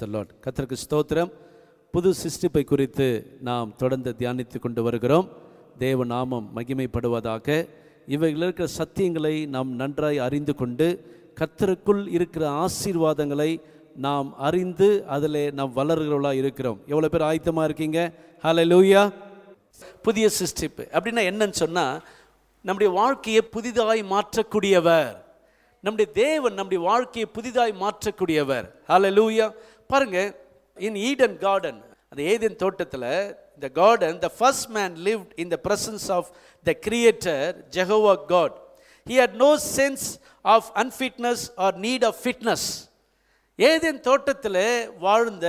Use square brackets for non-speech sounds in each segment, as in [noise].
த lot கத்திற்கு ஸ்தோத்திரம் புது சிஸ்டிப்பை குறித்து நாம் தொடர்ந்து தியானித்து கொண்டு வருகிறோம் தேவ நாமம் மகிமைப்படுவதாக இவைகள் இருக்கிற சத்தியங்களை நாம் நன்றாய் அறிந்து கொண்டு கத்தருக்குள் இருக்கிற ஆசீர்வாதங்களை நாம் அறிந்து அதில் நாம் வளர்கிறவளாக இருக்கிறோம் எவ்வளோ பேர் ஆயத்தமாக இருக்கீங்க ஹலோ லூயா புதிய சிஸ்டிப்பு அப்படின்னா என்னன்னு சொன்னால் நம்முடைய வாழ்க்கையை புதிதாய் மாற்றக்கூடியவர் நம்முடைய தேவன் நம்முடைய வாழ்க்கையை புதிதாய் மாற்றக்கூடியவர் ஹலோ லூயா பாருங்க இன் ஈடன் கார்டன் அந்த ஏதேன் தோட்டத்தில் the garden the first man live in the presence of the creator Jehovah God he had no sense of unfitness or need of fitness ஏதேன் தோட்டத்தில் வாழ்ந்த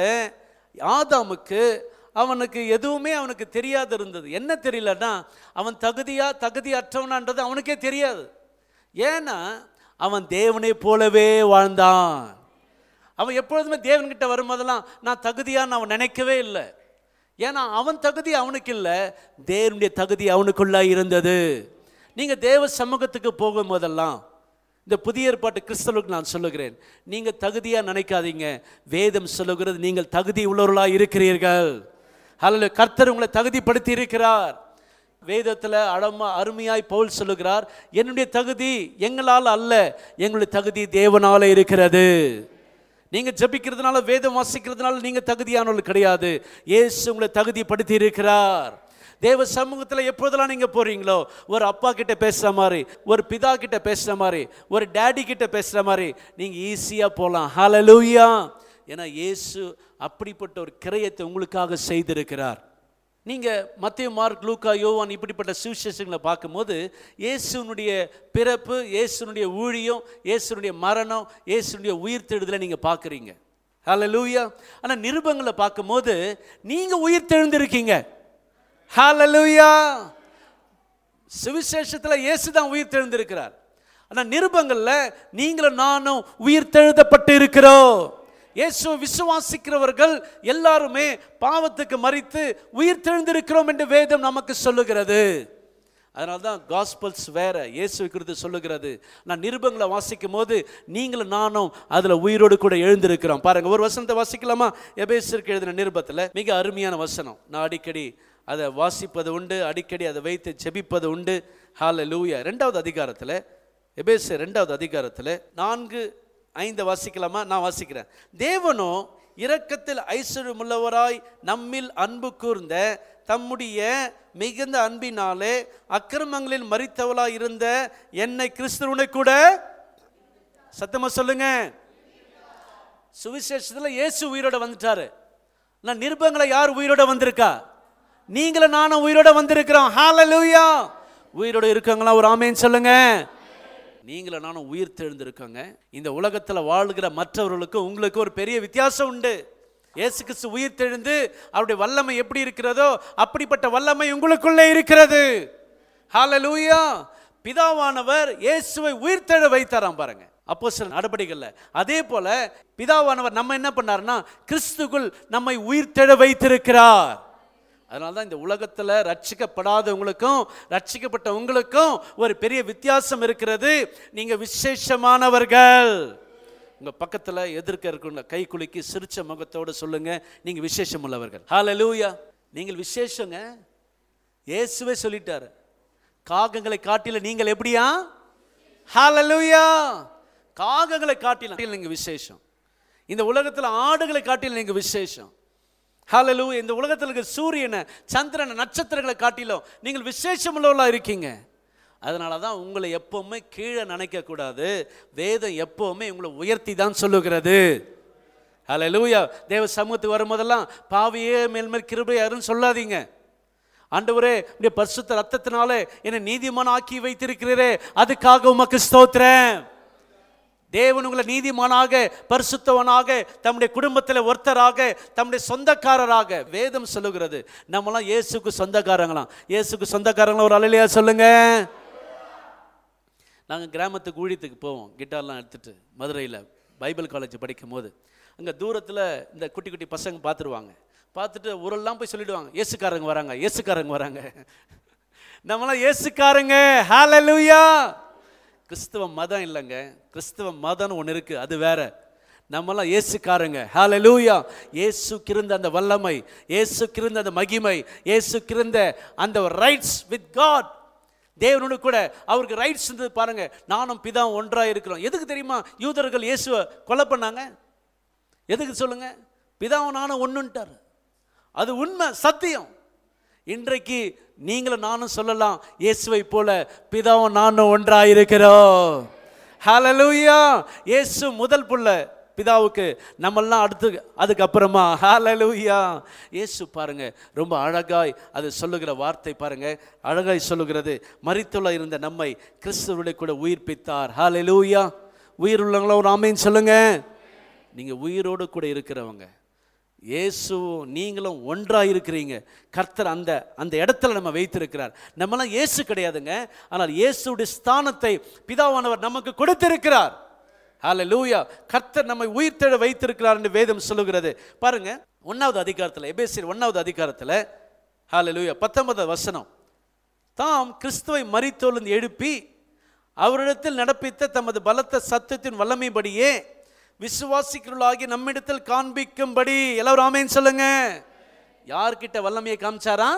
ஆதாமுக்கு அவனுக்கு எதுவுமே அவனுக்கு தெரியாது இருந்தது என்ன தெரியலன்னா அவன் தகுதியாக தகுதி அற்றவனான்றது அவனுக்கே தெரியாது ஏன்னா அவன் தேவனை போலவே வாழ்ந்தான் அவன் எப்பொழுதுமே தேவன்கிட்ட வரும்போதெல்லாம் நான் தகுதியான்னு அவன் நினைக்கவே இல்லை ஏன்னா அவன் தகுதி அவனுக்கு இல்லை தேவனுடைய தகுதி அவனுக்குள்ளாக இருந்தது நீங்கள் தேவ சமூகத்துக்கு போகும்போதெல்லாம் இந்த புதிய ஏற்பாட்டு கிறிஸ்தவர்களுக்கு நான் சொல்லுகிறேன் நீங்கள் தகுதியாக நினைக்காதீங்க வேதம் சொல்லுகிறது நீங்கள் தகுதி உள்ளவர்களாக இருக்கிறீர்கள் அல்ல கர்த்தர் உங்களை தகுதிப்படுத்தி இருக்கிறார் வேதத்தில் அழமா அருமையாய் பவுல் சொல்லுகிறார் என்னுடைய தகுதி எங்களால் அல்ல எங்களுடைய தகுதி தேவனால் இருக்கிறது நீங்கள் ஜபிக்கிறதுனால வேதம் வாசிக்கிறதுனால நீங்கள் தகுதியானவர்கள் கிடையாது ஏசு உங்களை தகுதிப்படுத்தி இருக்கிறார் தேவ சமூகத்தில் எப்போதெல்லாம் நீங்கள் போகிறீங்களோ ஒரு அப்பா கிட்ட பேசுகிற மாதிரி ஒரு பிதா கிட்ட பேசுகிற மாதிரி ஒரு டேடி கிட்ட பேசுகிற மாதிரி நீங்கள் ஈஸியாக போகலாம் ஹலலூயா ஏன்னா இயேசு அப்படிப்பட்ட ஒரு கிரயத்தை உங்களுக்காக செய்திருக்கிறார் நீங்கள் மத்திய மார்க் லூக்கா யோவான் இப்படிப்பட்ட சுவிசேஷங்களை பார்க்கும்போது இயேசுனுடைய பிறப்பு இயேசுனுடைய ஊழியம் இயேசுனுடைய மரணம் இயேசுனுடைய உயிர்த்தெழுதலை நீங்கள் பார்க்குறீங்க ஹலோ லூயா ஆனால் நிருபங்களை பார்க்கும்போது நீங்கள் தெழுந்திருக்கீங்க ஹலோ லூயா சுவிசேஷத்தில் இயேசு தான் உயிர் தெழுந்திருக்கிறார் ஆனால் நிருபங்களில் நீங்களும் நானும் உயிர் தெழுதப்பட்டு இருக்கிறோம் இயேசு விசுவாசிக்கிறவர்கள் எல்லாருமே பாவத்துக்கு மறித்து உயிர் தெழுந்திருக்கிறோம் என்று வேதம் நமக்கு சொல்லுகிறது அதனால தான் காஸ்பல்ஸ் வேற இயேசு குறித்து சொல்லுகிறது நான் நிருபங்களை வாசிக்கும் போது நீங்களும் நானும் அதில் உயிரோடு கூட எழுந்திருக்கிறோம் பாருங்கள் ஒரு வசனத்தை வாசிக்கலாமா எபேசருக்கு எழுதின நிருபத்தில் மிக அருமையான வசனம் நான் அடிக்கடி அதை வாசிப்பது உண்டு அடிக்கடி அதை வைத்து செபிப்பது உண்டு ஹால லூயா ரெண்டாவது அதிகாரத்தில் எபேசு ரெண்டாவது அதிகாரத்தில் நான்கு ஐந்து வாசிக்கலாமா நான் வாசிக்கிறேன் தேவனோ இரக்கத்தில் ஐஸ்வர்யமுள்ளவராய் நம்மில் அன்பு கூர்ந்த தம்முடைய மிகுந்த அன்பினாலே அக்கிரமங்களில் மறித்தவளாய் இருந்த என்னை கிறிஸ்தவனை கூட சத்தமாக சொல்லுங்க சுவிசேஷத்தில் இயேசு உயிரோட வந்துட்டாரு நான் நிருபங்களை யார் உயிரோட வந்திருக்கா நீங்களும் நானும் உயிரோட வந்திருக்கிறோம் ஹாலலூயா உயிரோட இருக்காங்களா ஒரு ஆமேன்னு சொல்லுங்கள் நீங்களும் நானும் உயிர் தெழுந்திருக்கோங்க இந்த உலகத்தில் வாழ்கிற மற்றவர்களுக்கும் உங்களுக்கு ஒரு பெரிய வித்தியாசம் உண்டு இயேசு கிறிஸ்து உயிர் தெழுந்து அவருடைய வல்லமை எப்படி இருக்கிறதோ அப்படிப்பட்ட வல்லமை உங்களுக்குள்ளே இருக்கிறது ஹாலலூயா பிதாவானவர் இயேசுவை உயிர்த்தெழ வைத்தாராம் பாருங்க அப்போ சில நடவடிக்கைகளில் அதே போல பிதாவானவர் நம்ம என்ன பண்ணாருன்னா கிறிஸ்துக்குள் நம்மை உயிர்த்தெழ வைத்திருக்கிறார் அதனால தான் இந்த உலகத்தில் ரட்சிக்கப்படாதவங்களுக்கும் ரட்சிக்கப்பட்ட உங்களுக்கும் ஒரு பெரிய வித்தியாசம் இருக்கிறது நீங்கள் விசேஷமானவர்கள் உங்கள் பக்கத்தில் எதிர்க்க இருக்கிற கை குலுக்கி சிரிச்ச முகத்தோடு சொல்லுங்கள் நீங்கள் விசேஷம் உள்ளவர்கள் ஹால லூயா நீங்கள் விசேஷங்க இயேசுவே சொல்லிட்டார் காகங்களை காட்டில நீங்கள் எப்படியா ஹாலலூயா காகங்களை காட்டில நீங்கள் விசேஷம் இந்த உலகத்தில் ஆடுகளை காட்டில நீங்கள் விசேஷம் ஹலலு இந்த உலகத்தில் இருக்க சூரியனை சந்திரனை நட்சத்திரங்களை காட்டிலும் நீங்கள் உள்ளவர்களாக இருக்கீங்க அதனால தான் உங்களை எப்போவுமே கீழே நினைக்கக்கூடாது வேதம் எப்போவுமே உங்களை உயர்த்தி தான் சொல்லுகிறது ஹலலூயா தேவ சமூகத்துக்கு வரும்போதெல்லாம் பாவியே மேல்மேல் கிருபை யாருன்னு சொல்லாதீங்க ஆண்டவரே இப்படி பரிசுத்த ரத்தத்தினாலே என்னை நீதிமான ஆக்கி வைத்திருக்கிறீரே அதுக்காக உமக்கு ஸ்தோத்திரேன் தேவன் உங்களை நீதிமானாக பரிசுத்தவனாக தம்முடைய குடும்பத்தில் ஒருத்தராக தம்முடைய சொந்தக்காரராக வேதம் சொல்லுகிறது நம்மளாம் இயேசுக்கு சொந்தக்காரங்களாம் இயேசுக்கு சொந்தக்காரங்களாம் ஒரு அலையிலையா சொல்லுங்க நாங்கள் கிராமத்துக்கு ஊழியத்துக்கு போவோம் கிட்டார்லாம் எடுத்துகிட்டு மதுரையில் பைபிள் காலேஜ் படிக்கும் போது அங்கே தூரத்தில் இந்த குட்டி குட்டி பசங்க பார்த்துருவாங்க பார்த்துட்டு ஊரெல்லாம் போய் சொல்லிவிடுவாங்க இயேசுக்காரங்க வராங்க இயேசுக்காரங்க வராங்க நம்மளாம் இயேசுக்காரங்க ஹாலலூயா கிறிஸ்துவ மதம் இல்லைங்க கிறிஸ்துவ மதம்னு ஒன்று இருக்குது அது வேற நம்மளாம் இயேசுக்காரங்க ஹால லூயா இயேசு கிருந்த அந்த வல்லமை ஏசு கிருந்த அந்த மகிமை ஏசு கிருந்த அந்த ரைட்ஸ் வித் காட் தேவனோடு கூட அவருக்கு ரைட்ஸ் இருந்தது பாருங்க நானும் பிதா ஒன்றாக இருக்கிறோம் எதுக்கு தெரியுமா யூதர்கள் இயேசுவை கொலை பண்ணாங்க எதுக்கு சொல்லுங்க பிதாவும் நானும் ஒன்றுன்ட்டார் அது உண்மை சத்தியம் இன்றைக்கு நீங்களும் நானும் சொல்லலாம் இயேசுவை போல பிதாவும் நானும் ஒன்றாயிருக்கிறோம் ஹலலூயா இயேசு முதல் புள்ள பிதாவுக்கு நம்மெல்லாம் அடுத்து அதுக்கப்புறமா ஹாலலூயா இயேசு பாருங்க ரொம்ப அழகாய் அது சொல்லுகிற வார்த்தை பாருங்க அழகாய் சொல்லுகிறது மறித்துள்ள இருந்த நம்மை கிறிஸ்துவருடைய கூட உயிர்ப்பித்தார் ஹாலலூயா உயிர் உள்ளவங்கள ஒரு ஆமைன்னு சொல்லுங்க நீங்கள் உயிரோடு கூட இருக்கிறவங்க இயேசுவும் நீங்களும் ஒன்றாக இருக்கிறீங்க கர்த்தர் அந்த அந்த இடத்துல நம்ம வைத்திருக்கிறார் நம்மளாம் இயேசு கிடையாதுங்க ஆனால் இயேசுடைய ஸ்தானத்தை பிதாவானவர் நமக்கு கொடுத்திருக்கிறார் ஹால லூயா கர்த்தர் நம்மை உயிர்த்தெழ வைத்திருக்கிறார் என்று வேதம் சொல்லுகிறது பாருங்க ஒன்றாவது அதிகாரத்தில் எபேசியர் ஒன்றாவது அதிகாரத்தில் ஹால லூயா பத்தொன்பதாவது வசனம் தாம் கிறிஸ்துவை மறித்தோலந்து எழுப்பி அவரிடத்தில் நடப்பித்த தமது பலத்த சத்தத்தின் படியே விசுவாசிக்கிறவர்களாகி நம்மிடத்தில் காண்பிக்கும்படி எல்லாரும் ஆமேன்னு சொல்லுங்க யார்கிட்ட வல்லமையை காமிச்சாரா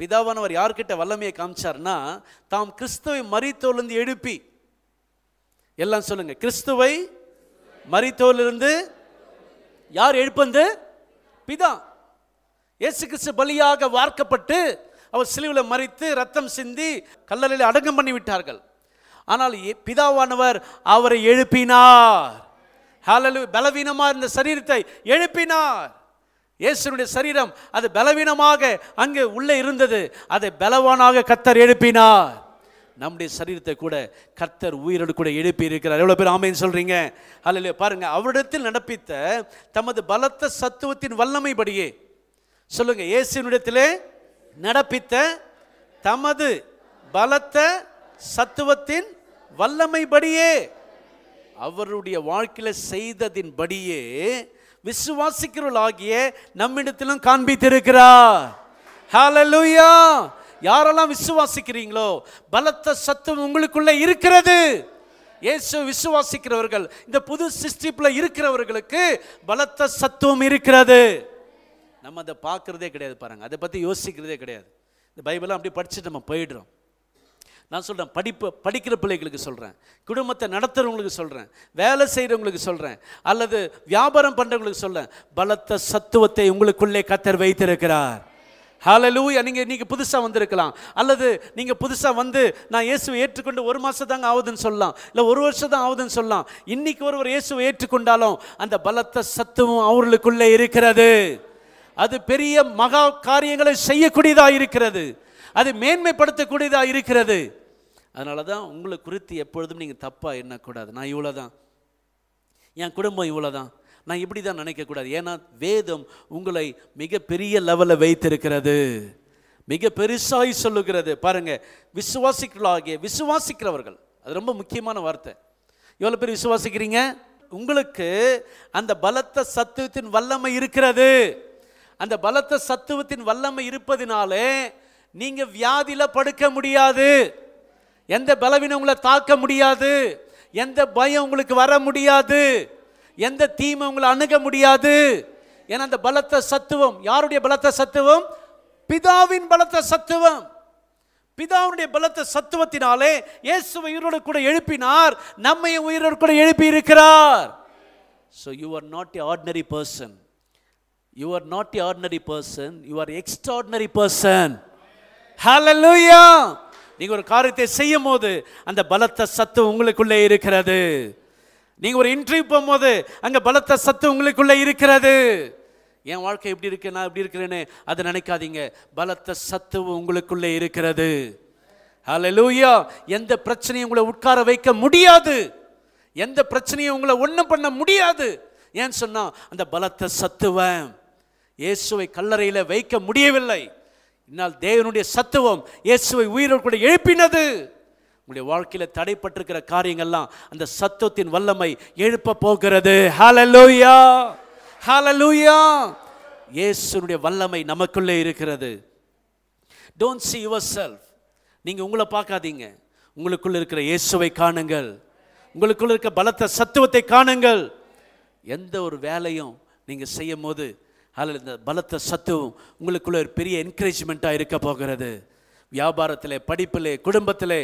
பிதாவானவர் யார்கிட்ட வல்லமையை காமிச்சார்னா தாம் கிறிஸ்துவை மறித்தோலிருந்து எழுப்பி எல்லாம் சொல்லுங்க கிறிஸ்துவை மறித்தோலிருந்து யார் எழுப்பந்து பிதா இயேசு கிறிஸ்து பலியாக வார்க்கப்பட்டு அவர் சிலுவில் மறித்து ரத்தம் சிந்தி கல்லறையில் அடங்கம் பண்ணிவிட்டார்கள் ஆனால் பிதாவானவர் அவரை எழுப்பினார் ஹலலு பலவீனமாக இருந்த சரீரத்தை எழுப்பினார் இயேசுனுடைய சரீரம் அது பலவீனமாக அங்கே உள்ளே இருந்தது அதை பலவானாக கத்தர் எழுப்பினார் நம்முடைய சரீரத்தை கூட கர்த்தர் உயிரோடு கூட எழுப்பி இருக்கிறார் எவ்வளோ பேர் ஆமைன்னு சொல்கிறீங்க அல்ல பாருங்கள் அவரிடத்தில் நடப்பித்த தமது பலத்த சத்துவத்தின் வல்லமைப்படியே சொல்லுங்கள் இயேசுனிடத்திலே நடப்பித்த தமது பலத்த சத்துவத்தின் வல்லமைப்படியே அவருடைய வாழ்க்கையில் விசுவாசிக்கிறவள் ஆகிய நம்மிடத்திலும் காண்பித்திருக்கிறார் யாரெல்லாம் விசுவாசிக்கிறீங்களோ பலத்த சத்துவம் உங்களுக்குள்ளே இருக்கிறது இயேசு விசுவாசிக்கிறவர்கள் இந்த புது சிஸ்டிப்பில் இருக்கிறவர்களுக்கு பலத்த சத்துவம் இருக்கிறது நம்ம அதை பார்க்குறதே கிடையாது பாருங்கள் அதை பற்றி யோசிக்கிறதே கிடையாது இந்த பைபிளை அப்படி படிச்சுட்டு நம்ம போயிடுறோம் நான் சொல்கிறேன் படிப்பு படிக்கிற பிள்ளைகளுக்கு சொல்கிறேன் குடும்பத்தை நடத்துகிறவங்களுக்கு சொல்கிறேன் வேலை செய்கிறவங்களுக்கு சொல்கிறேன் அல்லது வியாபாரம் பண்ணுறவங்களுக்கு சொல்கிறேன் பலத்த சத்துவத்தை உங்களுக்குள்ளே கத்தர் வைத்திருக்கிறார் ஹலலூயா நீங்கள் நீங்கள் புதுசாக வந்திருக்கலாம் அல்லது நீங்கள் புதுசாக வந்து நான் இயேசுவை ஏற்றுக்கொண்டு ஒரு மாதம் தாங்க ஆகுதுன்னு சொல்லலாம் இல்லை ஒரு வருஷம் தான் ஆகுதுன்னு சொல்லலாம் இன்றைக்கி ஒருவர் இயேசுவை ஏற்றுக்கொண்டாலும் அந்த பலத்த சத்துவம் அவர்களுக்குள்ளே இருக்கிறது அது பெரிய மகா காரியங்களை செய்யக்கூடியதாக இருக்கிறது அது மேன்மைப்படுத்தக்கூடியதாக இருக்கிறது அதனால தான் உங்களை குறித்து எப்பொழுதும் நீங்கள் தப்பாக எண்ணக்கூடாது நான் இவ்வளோ தான் என் குடும்பம் இவ்வளோ தான் நான் இப்படி தான் நினைக்கக்கூடாது ஏன்னா வேதம் உங்களை மிகப்பெரிய லெவலில் வைத்திருக்கிறது மிக பெருசாகி சொல்லுகிறது பாருங்கள் விசுவாசிக்கலாகிய விசுவாசிக்கிறவர்கள் அது ரொம்ப முக்கியமான வார்த்தை எவ்வளோ பேர் விசுவாசிக்கிறீங்க உங்களுக்கு அந்த பலத்த சத்துவத்தின் வல்லமை இருக்கிறது அந்த பலத்த சத்துவத்தின் வல்லமை இருப்பதினாலே நீங்கள் வியாதியில் படுக்க முடியாது எந்த பலவீனம் உங்களை தாக்க முடியாது எந்த பயம் உங்களுக்கு வர முடியாது எந்த தீமை உங்களை அணுக முடியாது ஏன்னா அந்த பலத்த சத்துவம் யாருடைய பலத்த சத்துவம் பிதாவின் பலத்த சத்துவம் பிதாவுடைய பலத்த சத்துவத்தினாலே இயேசு உயிரோடு கூட எழுப்பினார் நம்மை உயிரோடு கூட எழுப்பி இருக்கிறார் so you are not a ordinary person you are not a ordinary person you are extraordinary person hallelujah நீங்கள் ஒரு காரியத்தை செய்யும் போது அந்த பலத்த சத்து உங்களுக்குள்ளே இருக்கிறது நீங்கள் ஒரு இன்டர்வியூ போகும்போது அங்க பலத்த சத்து உங்களுக்குள்ளே இருக்கிறது என் வாழ்க்கை எப்படி இருக்கு நான் எப்படி இருக்கிறேன்னு அதை நினைக்காதீங்க பலத்த சத்து உங்களுக்குள்ளே இருக்கிறது ஹலலூயா எந்த பிரச்சனையும் உங்களை உட்கார வைக்க முடியாது எந்த பிரச்சனையும் உங்களை ஒன்றும் பண்ண முடியாது ஏன்னு சொன்னால் அந்த பலத்தை சத்துவேன் இயேசுவை கல்லறையில் வைக்க முடியவில்லை இன்னால் தேவனுடைய சத்துவம் இயேசுவை உயிரோடு கூட எழுப்பினது உங்களுடைய வாழ்க்கையில் தடைப்பட்டிருக்கிற காரியங்கள்லாம் அந்த சத்துவத்தின் வல்லமை எழுப்ப போகிறது ஹலலூயா ஹாலலூயா இயேசுனுடைய வல்லமை நமக்குள்ளே இருக்கிறது டோன்ட் சி யுவர் செல்ஃப் நீங்கள் உங்களை பார்க்காதீங்க உங்களுக்குள்ள இருக்கிற இயேசுவை காணுங்கள் உங்களுக்குள்ள இருக்க பலத்த சத்துவத்தை காணுங்கள் எந்த ஒரு வேலையும் நீங்கள் செய்யும் போது அதில் இந்த பலத்த சத்துவம் உங்களுக்குள்ள ஒரு பெரிய என்கரேஜ்மெண்ட்டாக இருக்க போகிறது வியாபாரத்தில் படிப்பில் குடும்பத்தில்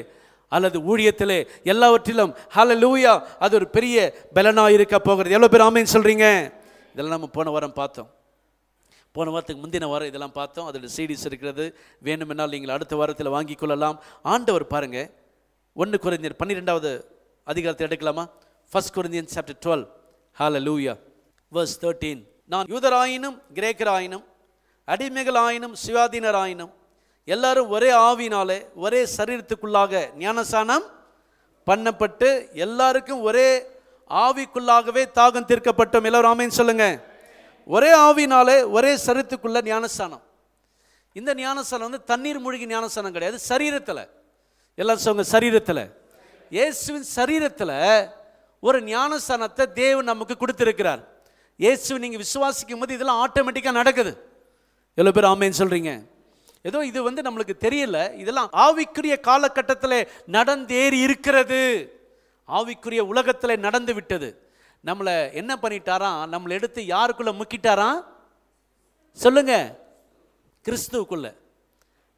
அல்லது ஊழியத்தில் எல்லாவற்றிலும் ஹால லூயா அது ஒரு பெரிய பலனாக இருக்க போகிறது எவ்வளோ பேர் ஆமைன்னு சொல்கிறீங்க இதெல்லாம் நம்ம போன வாரம் பார்த்தோம் போன வாரத்துக்கு முந்தின வாரம் இதெல்லாம் பார்த்தோம் அதில் சீடிஸ் இருக்கிறது வேணுமென்னால் நீங்கள் அடுத்த வாரத்தில் வாங்கி கொள்ளலாம் ஆண்டவர் பாருங்கள் ஒன்று குறைந்தர் பன்னிரெண்டாவது அதிகாரத்தை எடுக்கலாமா ஃபஸ்ட் குறைந்தியன் சாப்டர் டுவெல் ஹால லூயா வர்ஸ் தேர்ட்டீன் நான் யூதராயினும் கிரேக்கராயினும் அடிமைகளாயினும் சிவாதீனராயினும் எல்லாரும் ஒரே ஆவினாலே ஒரே சரீரத்துக்குள்ளாக ஞானசானம் பண்ணப்பட்டு எல்லாருக்கும் ஒரே ஆவிக்குள்ளாகவே தாகம் தீர்க்கப்பட்டோம் எல்லோரும் ஆமைன்னு சொல்லுங்க ஒரே ஆவினாலே ஒரே சரீரத்துக்குள்ள ஞானஸ்தானம் இந்த ஞானஸ்தானம் வந்து தண்ணீர் மூழ்கி ஞானஸ்தானம் கிடையாது சரீரத்தில் எல்லாம் சொல்லுங்க சரீரத்தில் இயேசுவின் சரீரத்தில் ஒரு ஞானஸ்தானத்தை தேவன் நமக்கு கொடுத்துருக்கிறார் இயேசு நீங்கள் விசுவாசிக்கும் போது இதெல்லாம் ஆட்டோமேட்டிக்காக நடக்குது எவ்வளோ பேர் ஆமைன்னு சொல்கிறீங்க ஏதோ இது வந்து நம்மளுக்கு தெரியல இதெல்லாம் ஆவிக்குரிய காலகட்டத்தில் நடந்தேறி இருக்கிறது ஆவிக்குரிய உலகத்தில் நடந்து விட்டது நம்மளை என்ன பண்ணிட்டாராம் நம்மளை எடுத்து யாருக்குள்ளே முக்கிட்டாராம் சொல்லுங்க கிறிஸ்துவுக்குள்ளே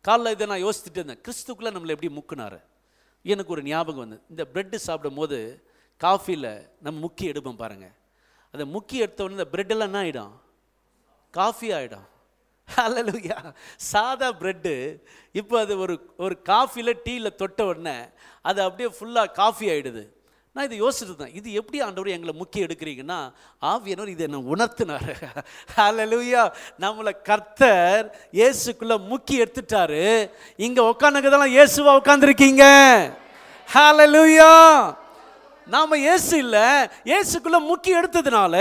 காலைல இதை நான் யோசிச்சுட்டு இருந்தேன் கிறிஸ்துக்குள்ளே நம்மளை எப்படி முக்குனார் எனக்கு ஒரு ஞாபகம் வந்து இந்த பிரெட்டு சாப்பிடும் போது காஃபியில் நம்ம முக்கி எடுப்போம் பாருங்கள் அதை முக்கிய எடுத்தவொடனே இந்த பிரெட்டெல்லாம் என்ன ஆகிடும் காஃபி ஆகிடும் அல்லலுயா சாதா பிரெட்டு இப்போ அது ஒரு ஒரு காஃபியில் டீயில் தொட்ட உடனே அது அப்படியே ஃபுல்லாக காஃபி ஆகிடுது நான் இதை யோசிச்சுட்டு தான் இது எப்படி ஆண்டவர் எங்களை முக்கியம் எடுக்கிறீங்கன்னா ஆவியனவர் இதை என்ன உணர்த்தினார் அல்லலுயா நம்மளை கர்த்தர் இயேசுக்குள்ளே முக்கி எடுத்துட்டாரு இங்கே உட்காந்துக்கதெல்லாம் ஏசுவா உட்காந்துருக்கீங்க ஹலலுயா நாம் இயேசு இல்லை இயேசுக்குள்ளே முக்கி எடுத்ததுனால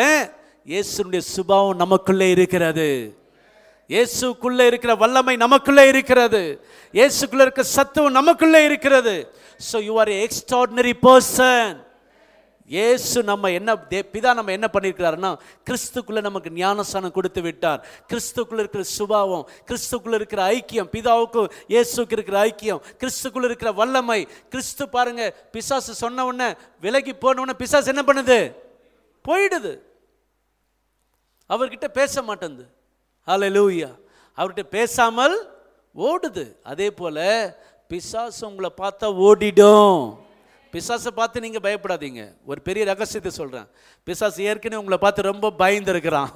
இயேசுனுடைய சுபாவம் நமக்குள்ளே இருக்கிறது இயேசுக்குள்ளே இருக்கிற வல்லமை நமக்குள்ளே இருக்கிறது இயேசுக்குள்ளே இருக்கிற சத்துவம் நமக்குள்ளே இருக்கிறது so you are extraordinary person ஏசு நம்ம என்ன தே பிதா நம்ம என்ன பண்ணியிருக்கிறாருன்னா கிறிஸ்துக்குள்ளே நமக்கு ஞானஸ்தானம் கொடுத்து விட்டார் கிறிஸ்துக்குள்ளே இருக்கிற சுபாவம் கிறிஸ்துக்குள்ளே இருக்கிற ஐக்கியம் பிதாவுக்கு இயேசுக்கு இருக்கிற ஐக்கியம் கிறிஸ்துக்குள்ளே இருக்கிற வல்லமை கிறிஸ்து பாருங்க பிசாசு சொன்ன உடனே விலகி போன உடனே பிசாசு என்ன பண்ணுது போயிடுது அவர்கிட்ட பேச மாட்டேங்குது ஹலோ லூயா அவர்கிட்ட பேசாமல் ஓடுது அதே போல் பிசாசு உங்களை பார்த்தா ஓடிடும் பிசாசை பார்த்து நீங்கள் பயப்படாதீங்க ஒரு பெரிய ரகசியத்தை சொல்கிறேன் பிசாசு ஏற்கனவே உங்களை பார்த்து ரொம்ப பயந்துருக்கிறான்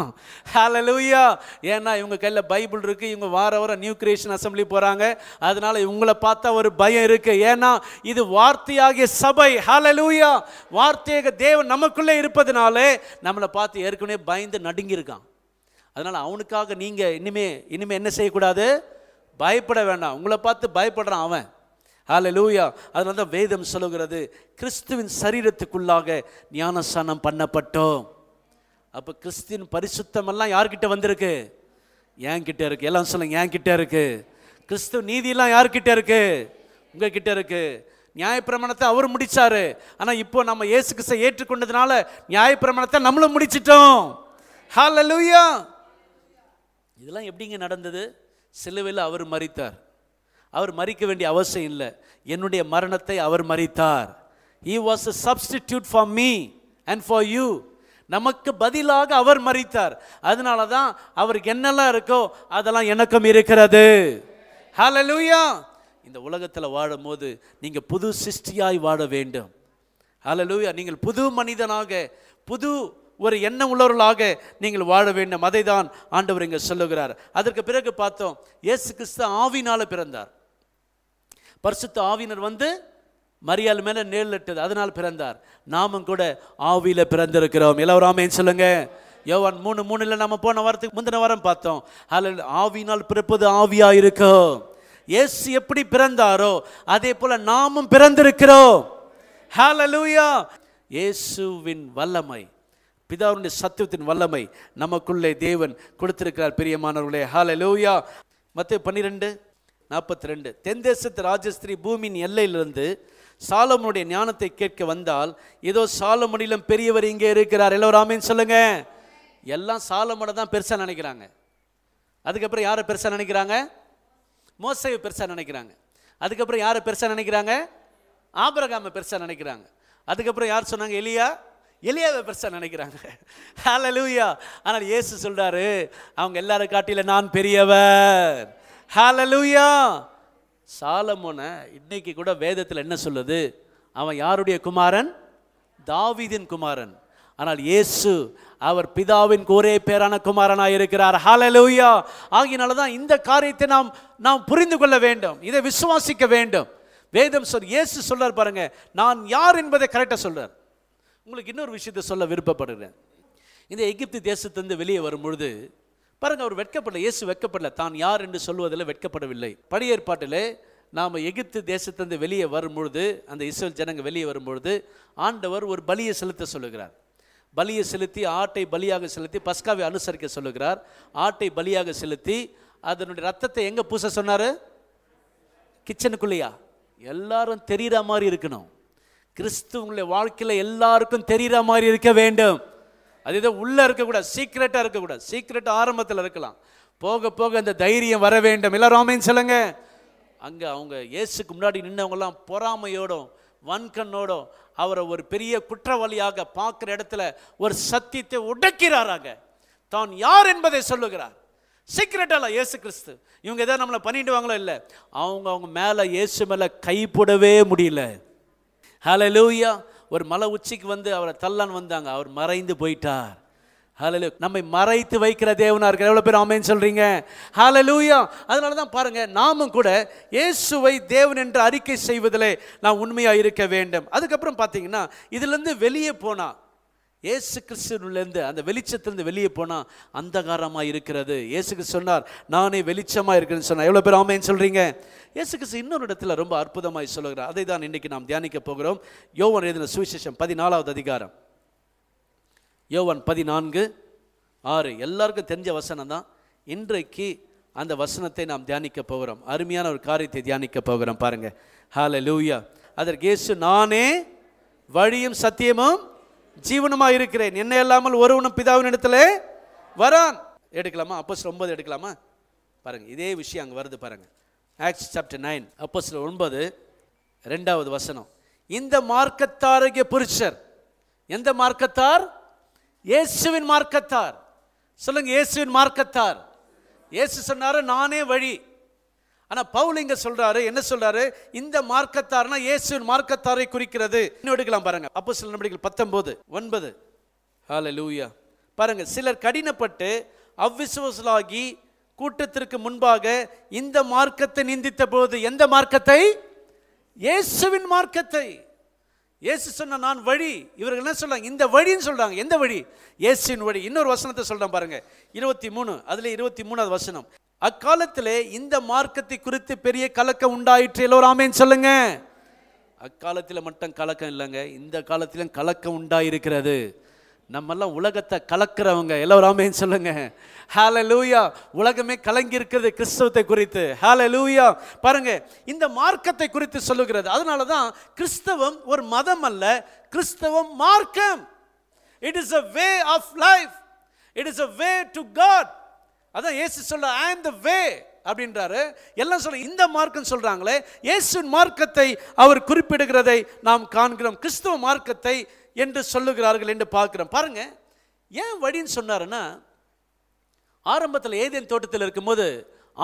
ஹலலூயா [laughs] ஏன்னா இவங்க கையில் பைபிள் இருக்குது இவங்க வார வாரம் நியூ கிரியேஷன் அசம்பிளி போகிறாங்க அதனால் இவங்களை பார்த்தா ஒரு பயம் இருக்குது ஏன்னா இது வார்த்தையாகிய சபை ஹலலூயா வார்த்தையாக தேவன் நமக்குள்ளே இருப்பதுனாலே நம்மளை பார்த்து ஏற்கனவே பயந்து நடுங்கியிருக்கான் அதனால் அவனுக்காக நீங்கள் இனிமே இனிமேல் என்ன செய்யக்கூடாது பயப்பட வேண்டாம் உங்களை பார்த்து பயப்படுறான் அவன் ஹால லூயா அதனால தான் வேதம் சொல்லுகிறது கிறிஸ்துவின் சரீரத்துக்குள்ளாக ஞானஸ்தானம் பண்ணப்பட்டோம் அப்போ கிறிஸ்தின் பரிசுத்தமெல்லாம் யார்கிட்ட வந்திருக்கு கிட்டே இருக்குது எல்லாம் சொல்லுங்க கிட்டே இருக்குது கிறிஸ்துவ நீதியெல்லாம் யார்கிட்ட இருக்குது உங்ககிட்ட இருக்குது நியாயப்பிரமாணத்தை அவர் முடித்தார் ஆனால் இப்போ நம்ம இயேசு கிறிஸ்தை ஏற்றுக்கொண்டதுனால நியாயப்பிரமாணத்தை நம்மளும் முடிச்சிட்டோம் ஹால லூயா இதெல்லாம் எப்படிங்க நடந்தது சிலுவையில் அவர் மறித்தார் அவர் மறிக்க வேண்டிய அவசியம் இல்லை என்னுடைய மரணத்தை அவர் மறித்தார் he was a substitute for me and for you நமக்கு பதிலாக அவர் மறித்தார் அதனால தான் அவருக்கு என்னெல்லாம் இருக்கோ அதெல்லாம் எனக்கும் இருக்கிறது ஹலலூயா இந்த உலகத்தில் வாழும்போது நீங்கள் புது சிருஷ்டியாய் வாழ வேண்டும் லூயா நீங்கள் புது மனிதனாக புது ஒரு எண்ணம் உள்ளவர்களாக நீங்கள் வாழ வேண்டும் அதை தான் ஆண்டவர் இங்கே சொல்லுகிறார் அதற்கு பிறகு பார்த்தோம் இயேசு கிறிஸ்து ஆவினால் பிறந்தார் பரிசுத்த ஆவினர் வந்து மரியாள் மேலே நேரிட்டது அதனால் பிறந்தார் நாமும் கூட ஆவியில் பிறந்திருக்கிறோம் இளவராமேன்னு சொல்லுங்க யோவான் மூணு மூணுல நம்ம போன வாரத்துக்கு முந்தின வாரம் பார்த்தோம் அதில் ஆவினால் பிறப்பது ஆவியா இருக்கும் இயேசு எப்படி பிறந்தாரோ அதே போல நாமும் பிறந்திருக்கிறோம் ஹாலலூயா இயேசுவின் வல்லமை பிதாவுடைய சத்தியத்தின் வல்லமை நமக்குள்ளே தேவன் கொடுத்திருக்கிறார் பிரியமானவர்களே ஹாலலூயா மற்ற பன்னிரெண்டு நாற்பத்தி ரெண்டு தென் தேசத்து ராஜஸ்திரி பூமியின் எல்லையிலிருந்து சாலமுடைய ஞானத்தை கேட்க வந்தால் ஏதோ சாலமுடியிலும் பெரியவர் இங்கே இருக்கிறார் எல்லோராமேன்னு சொல்லுங்க எல்லாம் சாலமுடை தான் பெருசாக நினைக்கிறாங்க அதுக்கப்புறம் யாரை பெருசாக நினைக்கிறாங்க மோசையை பெருசாக நினைக்கிறாங்க அதுக்கப்புறம் யாரை பெருசாக நினைக்கிறாங்க ஆபரகாமை பெருசாக நினைக்கிறாங்க அதுக்கப்புறம் யார் சொன்னாங்க எலியா எளியாவை பெருசாக நினைக்கிறாங்க [laughs] ஹலலூயா ஆனால் இயேசு சொல்கிறாரு அவங்க எல்லாரும் காட்டியில் நான் பெரியவர் ஹாலலூயா சாலமோனை இன்னைக்கு கூட வேதத்தில் என்ன சொல்லுது அவன் யாருடைய குமாரன் தாவிதின் குமாரன் ஆனால் இயேசு அவர் பிதாவின் ஒரே பேரான குமாரனாக இருக்கிறார் ஹாலலூயா ஆகினால தான் இந்த காரியத்தை நாம் நாம் புரிந்து கொள்ள வேண்டும் இதை விசுவாசிக்க வேண்டும் வேதம் சொல் இயேசு சொல்றார் பாருங்க நான் யார் என்பதை கரெக்டாக சொல்றார் உங்களுக்கு இன்னொரு விஷயத்தை சொல்ல விருப்பப்படுகிறேன் இந்த எகிப்து தேசத்திலிருந்து வெளியே வரும் பொழுது பாருங்க அவர் வெட்கப்படல இயேசு வெட்கப்படல தான் யார் என்று சொல்வதில் வெட்கப்படவில்லை பழைய ஏற்பாட்டிலே நாம் எகித்து தேசத்திலிருந்து வெளியே வரும்பொழுது அந்த இஸ்ரேல் ஜனங்க வெளியே வரும்பொழுது ஆண்டவர் ஒரு பலியை செலுத்த சொல்லுகிறார் பலியை செலுத்தி ஆட்டை பலியாக செலுத்தி பஸ்காவை அனுசரிக்க சொல்லுகிறார் ஆட்டை பலியாக செலுத்தி அதனுடைய ரத்தத்தை எங்கே பூச சொன்னார் கிச்சனுக்குள்ளேயா எல்லாரும் தெரிகிற மாதிரி இருக்கணும் கிறிஸ்துவங்களுடைய வாழ்க்கையில் எல்லாருக்கும் தெரிகிற மாதிரி இருக்க வேண்டும் அது ஏதோ உள்ளே இருக்கக்கூடாது சீக்ரெட்டாக இருக்கக்கூடாது சீக்ரெட் ஆரம்பத்தில் இருக்கலாம் போக போக அந்த தைரியம் வர வேண்டும் இல்லை ராமேன்னு சொல்லுங்க அங்கே அவங்க இயேசுக்கு முன்னாடி நின்னவங்கலாம் பொறாமையோடும் வன்கண்ணோடும் அவரை ஒரு பெரிய குற்றவாளியாக பார்க்குற இடத்துல ஒரு சத்தியத்தை உடைக்கிறாராங்க தான் யார் என்பதை சொல்லுகிறார் சீக்கிரட்டால இயேசு கிறிஸ்து இவங்க எதாவது நம்மளை பண்ணிடுவாங்களோ இல்லை அவங்க அவங்க மேலே இயேசு மேலே கைப்படவே முடியல ஹலோ லூயா ஒரு மலை உச்சிக்கு வந்து அவரை தள்ளான் வந்தாங்க அவர் மறைந்து போயிட்டார் ஹலலு நம்மை மறைத்து வைக்கிற தேவனாக இருக்கிற எவ்வளோ பேர் ஆமேன்னு சொல்கிறீங்க ஹலலூயா அதனால தான் பாருங்கள் நாமும் கூட இயேசுவை தேவன் என்று அறிக்கை செய்வதில் நான் உண்மையாக இருக்க வேண்டும் அதுக்கப்புறம் பார்த்தீங்கன்னா இதுலேருந்து வெளியே போனால் ஏசு கிறிஸ்துவிலேருந்து அந்த வெளிச்சத்திலேருந்து வெளியே போனால் அந்தகாரமாக இருக்கிறது ஏசு சொன்னார் நானே வெளிச்சமாக இருக்கிறேன்னு சொன்னால் எவ்வளோ பேர் ஆமைன்னு சொல்கிறீங்க ஏசு கிறிஸ்து இன்னொரு இடத்துல ரொம்ப அற்புதமாக சொல்லுகிறார் அதை தான் இன்றைக்கி நாம் தியானிக்க போகிறோம் யோவன் எழுதின சுவிசேஷம் பதினாலாவது அதிகாரம் யோவன் பதினான்கு ஆறு எல்லாருக்கும் தெரிஞ்ச வசனம் தான் இன்றைக்கு அந்த வசனத்தை நாம் தியானிக்க போகிறோம் அருமையான ஒரு காரியத்தை தியானிக்க போகிறோம் பாருங்கள் ஹால லூயா அதற்கு இயேசு நானே வழியும் சத்தியமும் ஜீவனுமா இருக்கிறேன் என்ன இல்லாமல் ஒருவனும் பிதாவின் இடத்துல வரான் எடுக்கலாமா அப்போ ஒன்பது எடுக்கலாமா பாருங்கள் இதே விஷயம் அங்கே வருது பாருங்கள் ஆக்ஸ் சாப்டர் நைன் அப்போ சில ஒன்பது ரெண்டாவது வசனம் இந்த மார்க்கத்தாரிய புருஷர் எந்த மார்க்கத்தார் இயேசுவின் மார்க்கத்தார் சொல்லுங்க இயேசுவின் மார்க்கத்தார் இயேசு சொன்னார் நானே வழி ஆனால் பவுல் இங்கே சொல்கிறாரு என்ன சொல்கிறாரு இந்த மார்க்கத்தார்னா இயேசுவின் மார்க்கத்தாரை குறிக்கிறது இன்னும் எடுக்கலாம் பாருங்கள் அப்போ சில நடவடிக்கை பத்தொம்போது ஒன்பது ஹால லூயா பாருங்கள் சிலர் கடினப்பட்டு அவ்விசுவாசலாகி கூட்டத்திற்கு முன்பாக இந்த மார்க்கத்தை நிந்தித்த போது எந்த மார்க்கத்தை இயேசுவின் மார்க்கத்தை இயேசு சொன்ன நான் வழி இவர்கள் என்ன சொல்கிறாங்க இந்த வழின்னு சொல்கிறாங்க எந்த வழி இயேசுவின் வழி இன்னொரு வசனத்தை சொல்றேன் பாருங்கள் இருபத்தி மூணு அதில் இருபத்தி மூணாவது வசனம் அக்காலத்திலே இந்த மார்க்கத்தை குறித்து பெரிய கலக்கம் உண்டாயிற்று எல்லோரும் ஆமேன்னு சொல்லுங்க அக்காலத்தில் மட்டும் கலக்கம் இல்லைங்க இந்த காலத்திலும் கலக்கம் உண்டாயிருக்கிறது நம்மெல்லாம் உலகத்தை கலக்கிறவங்க எல்லோரும் ஆமேன்னு சொல்லுங்க ஹால லூயா உலகமே கலங்கி இருக்கிறது கிறிஸ்தவத்தை குறித்து ஹால லூயா பாருங்க இந்த மார்க்கத்தை குறித்து சொல்லுகிறது அதனால தான் கிறிஸ்தவம் ஒரு மதம் அல்ல கிறிஸ்தவம் மார்க்கம் it is a way of life it is a way to God அதான் ஏசு சொல்ல ஐ த வே அப்படின்றாரு எல்லாம் சொல்ல இந்த மார்க்கம் சொல்கிறாங்களே இயேசு மார்க்கத்தை அவர் குறிப்பிடுகிறதை நாம் காண்கிறோம் கிறிஸ்துவ மார்க்கத்தை என்று சொல்லுகிறார்கள் என்று பார்க்குறோம் பாருங்க ஏன் வழின்னு சொன்னாருன்னா ஆரம்பத்தில் ஏதேன் தோட்டத்தில் இருக்கும்போது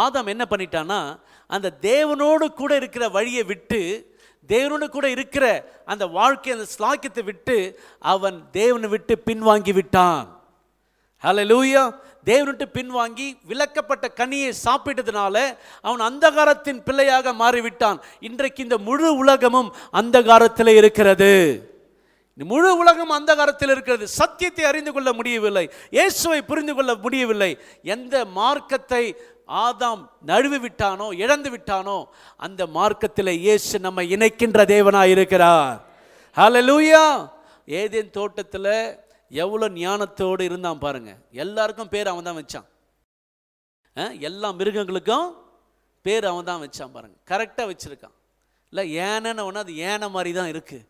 ஆதாம் என்ன பண்ணிட்டான்னா அந்த தேவனோடு கூட இருக்கிற வழியை விட்டு தேவனோடு கூட இருக்கிற அந்த வாழ்க்கை அந்த ஸ்லாக்கியத்தை விட்டு அவன் தேவனை விட்டு பின்வாங்கி விட்டான் ஹலோ லூயா தேவனுட்டு பின்வாங்கி விளக்கப்பட்ட கனியை சாப்பிட்டதுனால அவன் அந்தகாரத்தின் பிள்ளையாக மாறிவிட்டான் இன்றைக்கு இந்த முழு உலகமும் அந்தகாரத்தில் இருக்கிறது முழு உலகம் அந்தகாரத்தில் இருக்கிறது சத்தியத்தை அறிந்து கொள்ள முடியவில்லை இயேசுவை புரிந்து கொள்ள முடியவில்லை எந்த மார்க்கத்தை ஆதாம் நழுவி விட்டானோ இழந்து விட்டானோ அந்த மார்க்கத்தில் இயேசு நம்ம இணைக்கின்ற தேவனாக இருக்கிறார் ஹலலூயா ஏதேன் தோட்டத்தில் எவ்வளோ ஞானத்தோடு இருந்தான் பாருங்கள் எல்லாருக்கும் பேர் அவன் தான் வச்சான் எல்லா மிருகங்களுக்கும் பேர் அவன் தான் வச்சான் பாருங்க கரெக்டாக வச்சுருக்கான் இல்லை ஏனன்னு ஒன்று அது ஏன மாதிரி தான் இருக்குது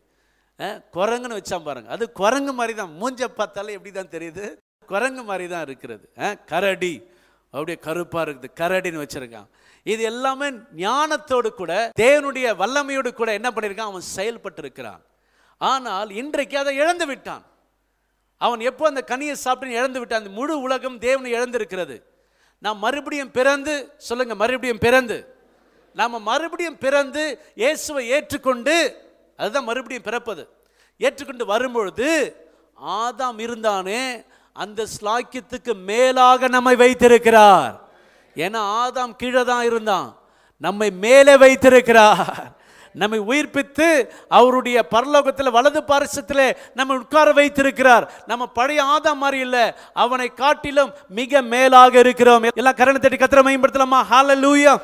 குரங்குன்னு வச்சான் பாருங்கள் அது குரங்கு மாதிரி தான் மூஞ்ச பார்த்தாலே எப்படி தான் தெரியுது குரங்கு மாதிரி தான் இருக்கிறது கரடி அப்படியே கருப்பாக இருக்குது கரடின்னு வச்சுருக்கான் இது எல்லாமே ஞானத்தோடு கூட தேவனுடைய வல்லமையோடு கூட என்ன பண்ணியிருக்கான் அவன் செயல்பட்டு இருக்கிறான் ஆனால் இன்றைக்கு அதை இழந்து விட்டான் அவன் எப்போ அந்த கனியை சாப்பிட்டு இழந்து விட்டான் அந்த முழு உலகம் தேவனை இழந்திருக்கிறது நாம் மறுபடியும் பிறந்து சொல்லுங்கள் மறுபடியும் பிறந்து நாம் மறுபடியும் பிறந்து இயேசுவை ஏற்றுக்கொண்டு அதுதான் மறுபடியும் பிறப்பது ஏற்றுக்கொண்டு வரும்பொழுது ஆதாம் இருந்தானே அந்த ஸ்லாக்கியத்துக்கு மேலாக நம்மை வைத்திருக்கிறார் ஏன்னா ஆதாம் கீழே தான் இருந்தான் நம்மை மேலே வைத்திருக்கிறார் நம்மை உயிர்ப்பித்து அவருடைய பரலோகத்தில் வலது பாரசத்தில் நம்ம உட்கார வைத்திருக்கிறார் நம்ம பழைய ஆதாம் மாதிரி இல்லை அவனை காட்டிலும் மிக மேலாக இருக்கிறோம் எல்லாம் கரணத்தட்டி கத்திர மேம்படுத்தலாமா ஹால லூயா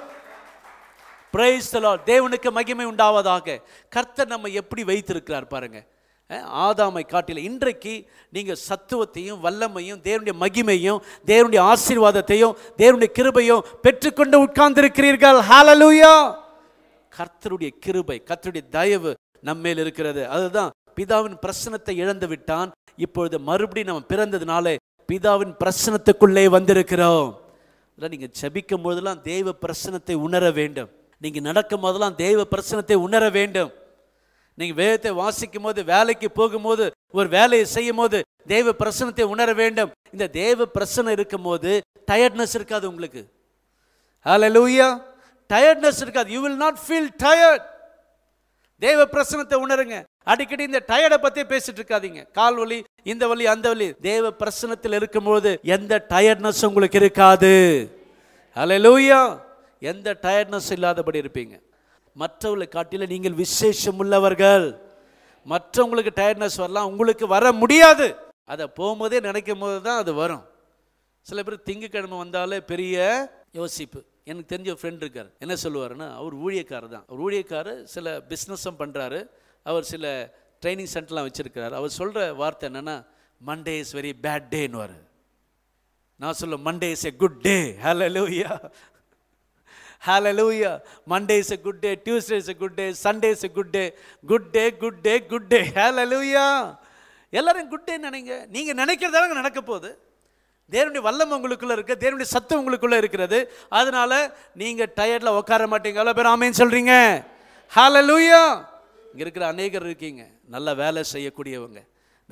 பிரைஸ் தேவனுக்கு மகிமை உண்டாவதாக கர்த்தர் நம்ம எப்படி வைத்திருக்கிறார் பாருங்கள் ஆதாமை காட்டில இன்றைக்கு நீங்கள் சத்துவத்தையும் வல்லமையும் தேவனுடைய மகிமையும் தேவனுடைய ஆசீர்வாதத்தையும் தேவனுடைய கிருபையும் பெற்றுக்கொண்டு உட்கார்ந்திருக்கிறீர்கள் ஹாலலூயா கர்த்தருடைய கிருபை கர்த்தருடைய தயவு நம்மேல் இருக்கிறது அதுதான் பிதாவின் பிரசனத்தை இழந்து விட்டான் இப்பொழுது மறுபடியும் நம்ம பிறந்ததுனாலே பிதாவின் பிரசனத்துக்குள்ளே வந்திருக்கிறோம் அதான் நீங்கள் ஜபிக்கும் போதெல்லாம் தெய்வ பிரசனத்தை உணர வேண்டும் நீங்கள் நடக்கும் போதெல்லாம் தெய்வ பிரசனத்தை உணர வேண்டும் நீங்கள் வேதத்தை வாசிக்கும் போது வேலைக்கு போகும்போது ஒரு வேலையை செய்யும் போது தெய்வ பிரசனத்தை உணர வேண்டும் இந்த தெய்வ பிரசனம் இருக்கும் போது டயர்ட்னஸ் இருக்காது உங்களுக்கு ஹலோ லூயா டயர்ட்னஸ் இருக்காது you will not feel tired தேவ பிரசனத்தை உணருங்க அடிக்கடி இந்த டயர்டை பற்றி பேசிட்டு இருக்காதீங்க கால் வலி இந்த வலி அந்த வலி தேவ பிரசனத்தில் இருக்கும்போது எந்த டயர்ட்னஸ் உங்களுக்கு இருக்காது அலையலூயா எந்த டயர்ட்னஸ் இல்லாதபடி இருப்பீங்க மற்றவர்களை காட்டில நீங்கள் விசேஷம் உள்ளவர்கள் மற்றவங்களுக்கு டயர்ட்னஸ் வரலாம் உங்களுக்கு வர முடியாது அதை போகும்போதே நினைக்கும் போது தான் அது வரும் சில பேர் திங்கக்கிழமை வந்தாலே பெரிய யோசிப்பு எனக்கு தெரிஞ்ச ஒரு ஃப்ரெண்ட் இருக்கார் என்ன சொல்லுவாருன்னா அவர் ஊழியக்காரர் தான் அவர் ஊழியக்காரர் சில பிஸ்னஸும் பண்ணுறாரு அவர் சில ட்ரைனிங் சென்டர்லாம் வச்சுருக்கிறார் அவர் சொல்கிற வார்த்தை என்னென்னா மண்டே இஸ் வெரி பேட் டேன்னுவார் நான் சொல்ல Monday is a good day hallelujah லூயா Monday is a good day Tuesday is a good day Sunday is a good day good day good day good day லூயா எல்லாரும் good day நினைங்க நீங்கள் நினைக்கிறதாங்க நடக்க போகுது தேவனுடைய வல்லம் உங்களுக்குள்ளே இருக்குது தேவனுடைய சத்து உங்களுக்குள்ளே இருக்கிறது அதனால் நீங்கள் டயர்டில் உட்கார மாட்டீங்க எவ்வளோ பேர் ஆமேன்னு சொல்கிறீங்க ஹாலலூயா இங்கே இருக்கிற அநேகர் இருக்கீங்க நல்லா வேலை செய்யக்கூடியவங்க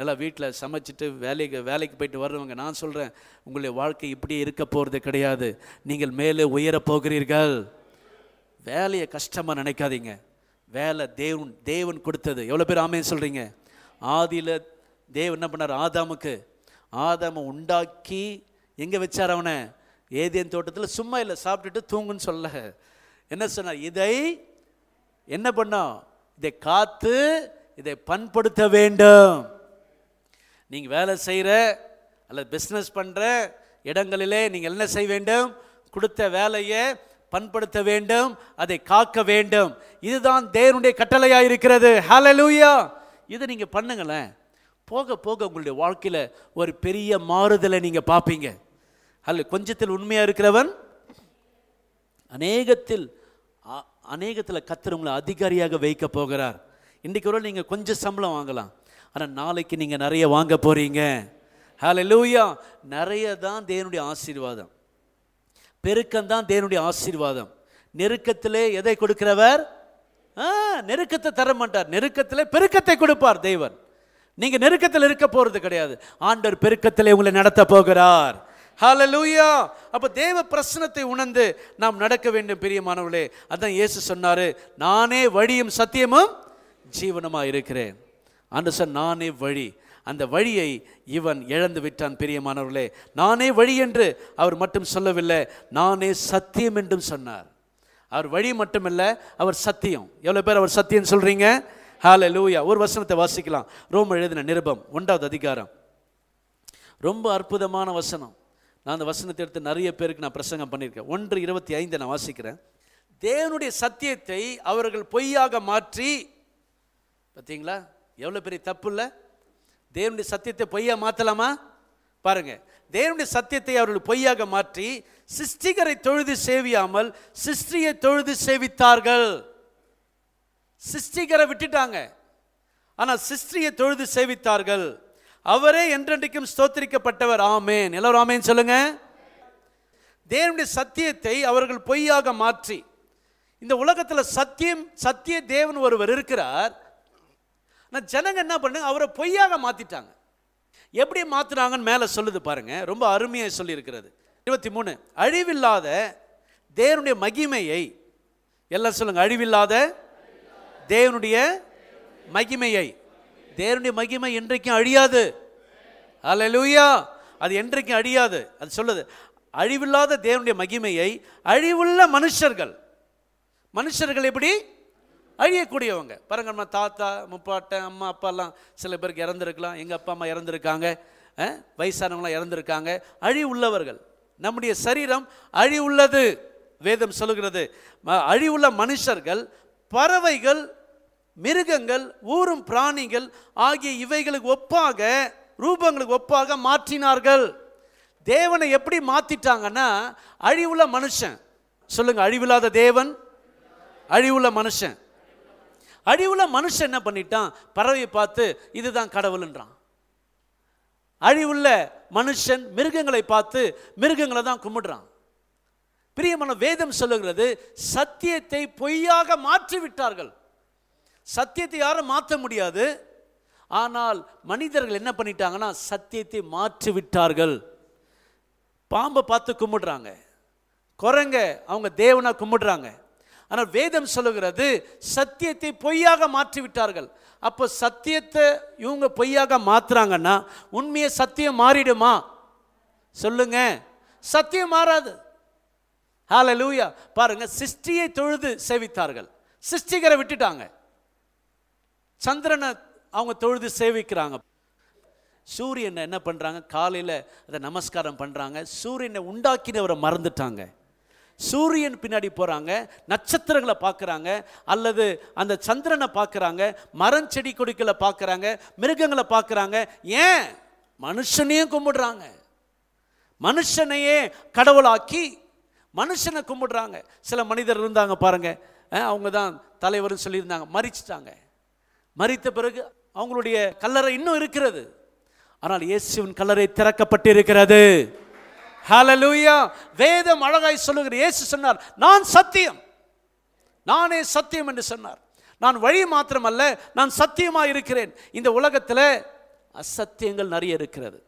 நல்லா வீட்டில் சமைச்சிட்டு வேலைக்கு வேலைக்கு போயிட்டு வர்றவங்க நான் சொல்கிறேன் உங்களுடைய வாழ்க்கை இப்படியே இருக்க போகிறது கிடையாது நீங்கள் மேலே உயர போகிறீர்கள் வேலையை கஷ்டமாக நினைக்காதீங்க வேலை தேவன் தேவன் கொடுத்தது எவ்வளோ பேர் ஆமேன்னு சொல்கிறீங்க ஆதியில் தேவன் என்ன பண்ணார் ஆதாமுக்கு ஆதம உண்டாக்கி எங்கே வச்சார் அவனை ஏதேன் தோட்டத்தில் சும்மா இல்லை சாப்பிட்டுட்டு தூங்குன்னு சொல்ல என்ன சொன்னார் இதை என்ன பண்ணோம் இதை காத்து இதை பண்படுத்த வேண்டும் நீங்கள் வேலை செய்கிற அல்லது பிஸ்னஸ் பண்ணுற இடங்களிலே நீங்கள் என்ன செய்ய வேண்டும் கொடுத்த வேலையை பண்படுத்த வேண்டும் அதை காக்க வேண்டும் இதுதான் தேவனுடைய கட்டளையாக இருக்கிறது ஹலலூயா இது நீங்கள் பண்ணுங்களேன் போக போக உங்களுடைய வாழ்க்கையில் ஒரு பெரிய மாறுதலை நீங்கள் பார்ப்பீங்க அல்ல கொஞ்சத்தில் உண்மையாக இருக்கிறவன் அநேகத்தில் அநேகத்தில் கத்தர் உங்களை அதிகாரியாக வைக்க போகிறார் இன்றைக்கு ஒரு நீங்கள் கொஞ்சம் சம்பளம் வாங்கலாம் ஆனால் நாளைக்கு நீங்கள் நிறைய வாங்க போகிறீங்க ஹலோ லூயா நிறைய தான் தேவனுடைய ஆசீர்வாதம் பெருக்கம் தான் தேவனுடைய ஆசீர்வாதம் நெருக்கத்திலே எதை கொடுக்கிறவர் நெருக்கத்தை தர மாட்டார் நெருக்கத்திலே பெருக்கத்தை கொடுப்பார் தெய்வன் நீங்கள் நெருக்கத்தில் இருக்க போகிறது கிடையாது ஆண்டவர் பெருக்கத்தில் உங்களை நடத்த போகிறார் லூயா அப்போ தேவ பிரசனத்தை உணர்ந்து நாம் நடக்க வேண்டும் மாணவர்களே அதான் இயேசு சொன்னார் நானே வழியும் சத்தியமும் ஜீவனமாக இருக்கிறேன் அந்த சார் நானே வழி அந்த வழியை இவன் இழந்து விட்டான் மாணவர்களே நானே வழி என்று அவர் மட்டும் சொல்லவில்லை நானே சத்தியம் என்றும் சொன்னார் அவர் வழி மட்டுமில்லை அவர் சத்தியம் எவ்வளோ பேர் அவர் சத்தியம் சொல்கிறீங்க ஹாலே லூயா ஒரு வசனத்தை வாசிக்கலாம் ரோம் எழுதின நிருபம் ஒன்றாவது அதிகாரம் ரொம்ப அற்புதமான வசனம் நான் அந்த வசனத்தை எடுத்து நிறைய பேருக்கு நான் பிரசங்கம் பண்ணியிருக்கேன் ஒன்று இருபத்தி ஐந்து நான் வாசிக்கிறேன் தேவனுடைய சத்தியத்தை அவர்கள் பொய்யாக மாற்றி பார்த்தீங்களா எவ்வளோ பெரிய தப்பு இல்லை தேவனுடைய சத்தியத்தை பொய்யாக மாற்றலாமா பாருங்கள் தேவனுடைய சத்தியத்தை அவர்கள் பொய்யாக மாற்றி சிஷ்டிகரை தொழுது சேவியாமல் சிஷ்டியை தொழுது சேவித்தார்கள் சிஸ்டிகரை விட்டுட்டாங்க ஆனால் சிஸ்டியை தொழுது சேவித்தார்கள் அவரே என்றென்றைக்கும் ஸ்தோத்திரிக்கப்பட்டவர் ஆமேன் எல்லோரும் ஆமேன் சொல்லுங்க தேவனுடைய சத்தியத்தை அவர்கள் பொய்யாக மாற்றி இந்த உலகத்தில் சத்தியம் சத்திய தேவன் ஒருவர் இருக்கிறார் ஆனால் ஜனங்க என்ன பண்ணுங்க அவரை பொய்யாக மாற்றிட்டாங்க எப்படி மாற்றுறாங்கன்னு மேலே சொல்லுது பாருங்க ரொம்ப அருமையாக சொல்லியிருக்கிறது இருபத்தி மூணு அழிவில்லாத தேவனுடைய மகிமையை எல்லாம் சொல்லுங்கள் அழிவில்லாத தேவனுடைய மகிமையை தேவனுடைய மகிமை என்றைக்கும் அழியாது அலலூயா அது என்றைக்கும் அழியாது அது சொல்லுது அழிவில்லாத தேவனுடைய மகிமையை அழிவுள்ள மனுஷர்கள் மனுஷர்கள் எப்படி அழியக்கூடியவங்க பாருங்க நம்ம தாத்தா முப்பாட்டன் அம்மா அப்பாலாம் சில பேருக்கு இறந்துருக்கலாம் எங்கள் அப்பா அம்மா இறந்துருக்காங்க வயசானவங்களாம் இறந்துருக்காங்க அழிவு உள்ளவர்கள் நம்முடைய சரீரம் அழி உள்ளது வேதம் சொல்லுகிறது அழிவுள்ள மனுஷர்கள் பறவைகள் மிருகங்கள் ஊறும் பிராணிகள் ஆகிய இவைகளுக்கு ஒப்பாக ரூபங்களுக்கு ஒப்பாக மாற்றினார்கள் தேவனை எப்படி மாற்றிட்டாங்கன்னா அழிவுள்ள மனுஷன் சொல்லுங்கள் அழிவில்லாத தேவன் அழிவுள்ள மனுஷன் அழிவுள்ள மனுஷன் என்ன பண்ணிட்டான் பறவையை பார்த்து இதுதான் கடவுள்ன்றான் அழிவுள்ள மனுஷன் மிருகங்களை பார்த்து மிருகங்களை தான் கும்பிடுறான் பிரியமான வேதம் சொல்லுகிறது சத்தியத்தை பொய்யாக மாற்றிவிட்டார்கள் சத்தியத்தை யாரும் மாற்ற முடியாது ஆனால் மனிதர்கள் என்ன பண்ணிட்டாங்கன்னா சத்தியத்தை மாற்றி விட்டார்கள் பாம்பை பார்த்து கும்பிடுறாங்க குரங்க அவங்க தேவனா கும்பிடுறாங்க ஆனால் வேதம் சொல்லுகிறது சத்தியத்தை பொய்யாக மாற்றி விட்டார்கள் அப்போ சத்தியத்தை இவங்க பொய்யாக மாற்றுறாங்கன்னா உண்மையை சத்தியம் மாறிடுமா சொல்லுங்க சத்தியம் மாறாது ஹால லூயா பாருங்கள் சிஷ்டியை தொழுது சேவித்தார்கள் சிஷ்டிகரை விட்டுட்டாங்க சந்திரனை அவங்க தொழுது சேவிக்கிறாங்க சூரியனை என்ன பண்ணுறாங்க காலையில் அதை நமஸ்காரம் பண்ணுறாங்க சூரியனை உண்டாக்கினவரை மறந்துட்டாங்க சூரியன் பின்னாடி போகிறாங்க நட்சத்திரங்களை பார்க்குறாங்க அல்லது அந்த சந்திரனை பார்க்குறாங்க மரம் செடி கொடிக்களை பார்க்குறாங்க மிருகங்களை பார்க்குறாங்க ஏன் மனுஷனையும் கும்பிடுறாங்க மனுஷனையே கடவுளாக்கி மனுஷனை கும்பிடுறாங்க சில மனிதர் இருந்தாங்க பாருங்கள் அவங்க தான் தலைவர்னு சொல்லியிருந்தாங்க மறிச்சிட்டாங்க மறித்த பிறகு அவங்களுடைய கல்லறை இன்னும் இருக்கிறது ஆனால் இயேசுவின் கல்லறை இருக்கிறது ஹலலூயா வேதம் அழகாய் சொல்லுகிற இயேசு சொன்னார் நான் சத்தியம் நானே சத்தியம் என்று சொன்னார் நான் வழி மாத்திரமல்ல நான் சத்தியமாக இருக்கிறேன் இந்த உலகத்தில் அசத்தியங்கள் நிறைய இருக்கிறது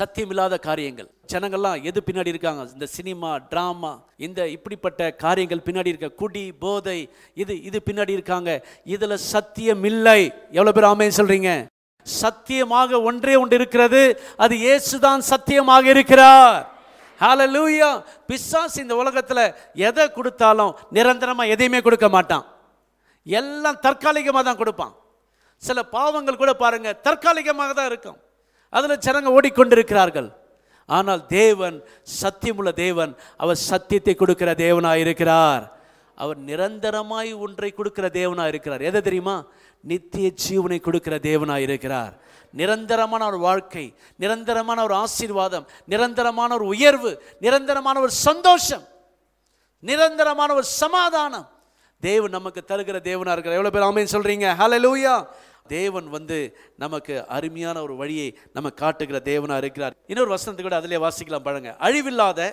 சத்தியம் இல்லாத காரியங்கள் ஜனங்கள்லாம் எது பின்னாடி இருக்காங்க இந்த சினிமா ட்ராமா இந்த இப்படிப்பட்ட காரியங்கள் பின்னாடி இருக்க குடி போதை இது இது பின்னாடி இருக்காங்க இதில் சத்தியம் இல்லை எவ்வளோ பேர் ஆமையு சொல்கிறீங்க சத்தியமாக ஒன்றே ஒன்று இருக்கிறது அது தான் சத்தியமாக இருக்கிறார் ஹலலூயா பிசாஸ் இந்த உலகத்தில் எதை கொடுத்தாலும் நிரந்தரமாக எதையுமே கொடுக்க மாட்டான் எல்லாம் தற்காலிகமாக தான் கொடுப்பான் சில பாவங்கள் கூட பாருங்கள் தற்காலிகமாக தான் இருக்கும் அதில் ஜனங்க ஓடிக்கொண்டிருக்கிறார்கள் ஆனால் தேவன் சத்தியமுள்ள தேவன் அவர் சத்தியத்தை கொடுக்கிற தேவனாக இருக்கிறார் அவர் நிரந்தரமாய் ஒன்றை கொடுக்கிற தேவனாக இருக்கிறார் எதை தெரியுமா நித்திய ஜீவனை கொடுக்கிற தேவனாக இருக்கிறார் நிரந்தரமான ஒரு வாழ்க்கை நிரந்தரமான ஒரு ஆசீர்வாதம் நிரந்தரமான ஒரு உயர்வு நிரந்தரமான ஒரு சந்தோஷம் நிரந்தரமான ஒரு சமாதானம் தேவன் நமக்கு தருகிற தேவனாக இருக்கிறார் எவ்வளோ பேர் ஆமைன்னு சொல்கிறீங்க ஹலோ லூயா தேவன் வந்து நமக்கு அருமையான ஒரு வழியை நம்ம காட்டுகிற தேவனாக இருக்கிறார் இன்னொரு வசனத்தை கூட அதிலே வாசிக்கலாம் பழங்க அழிவில்லாத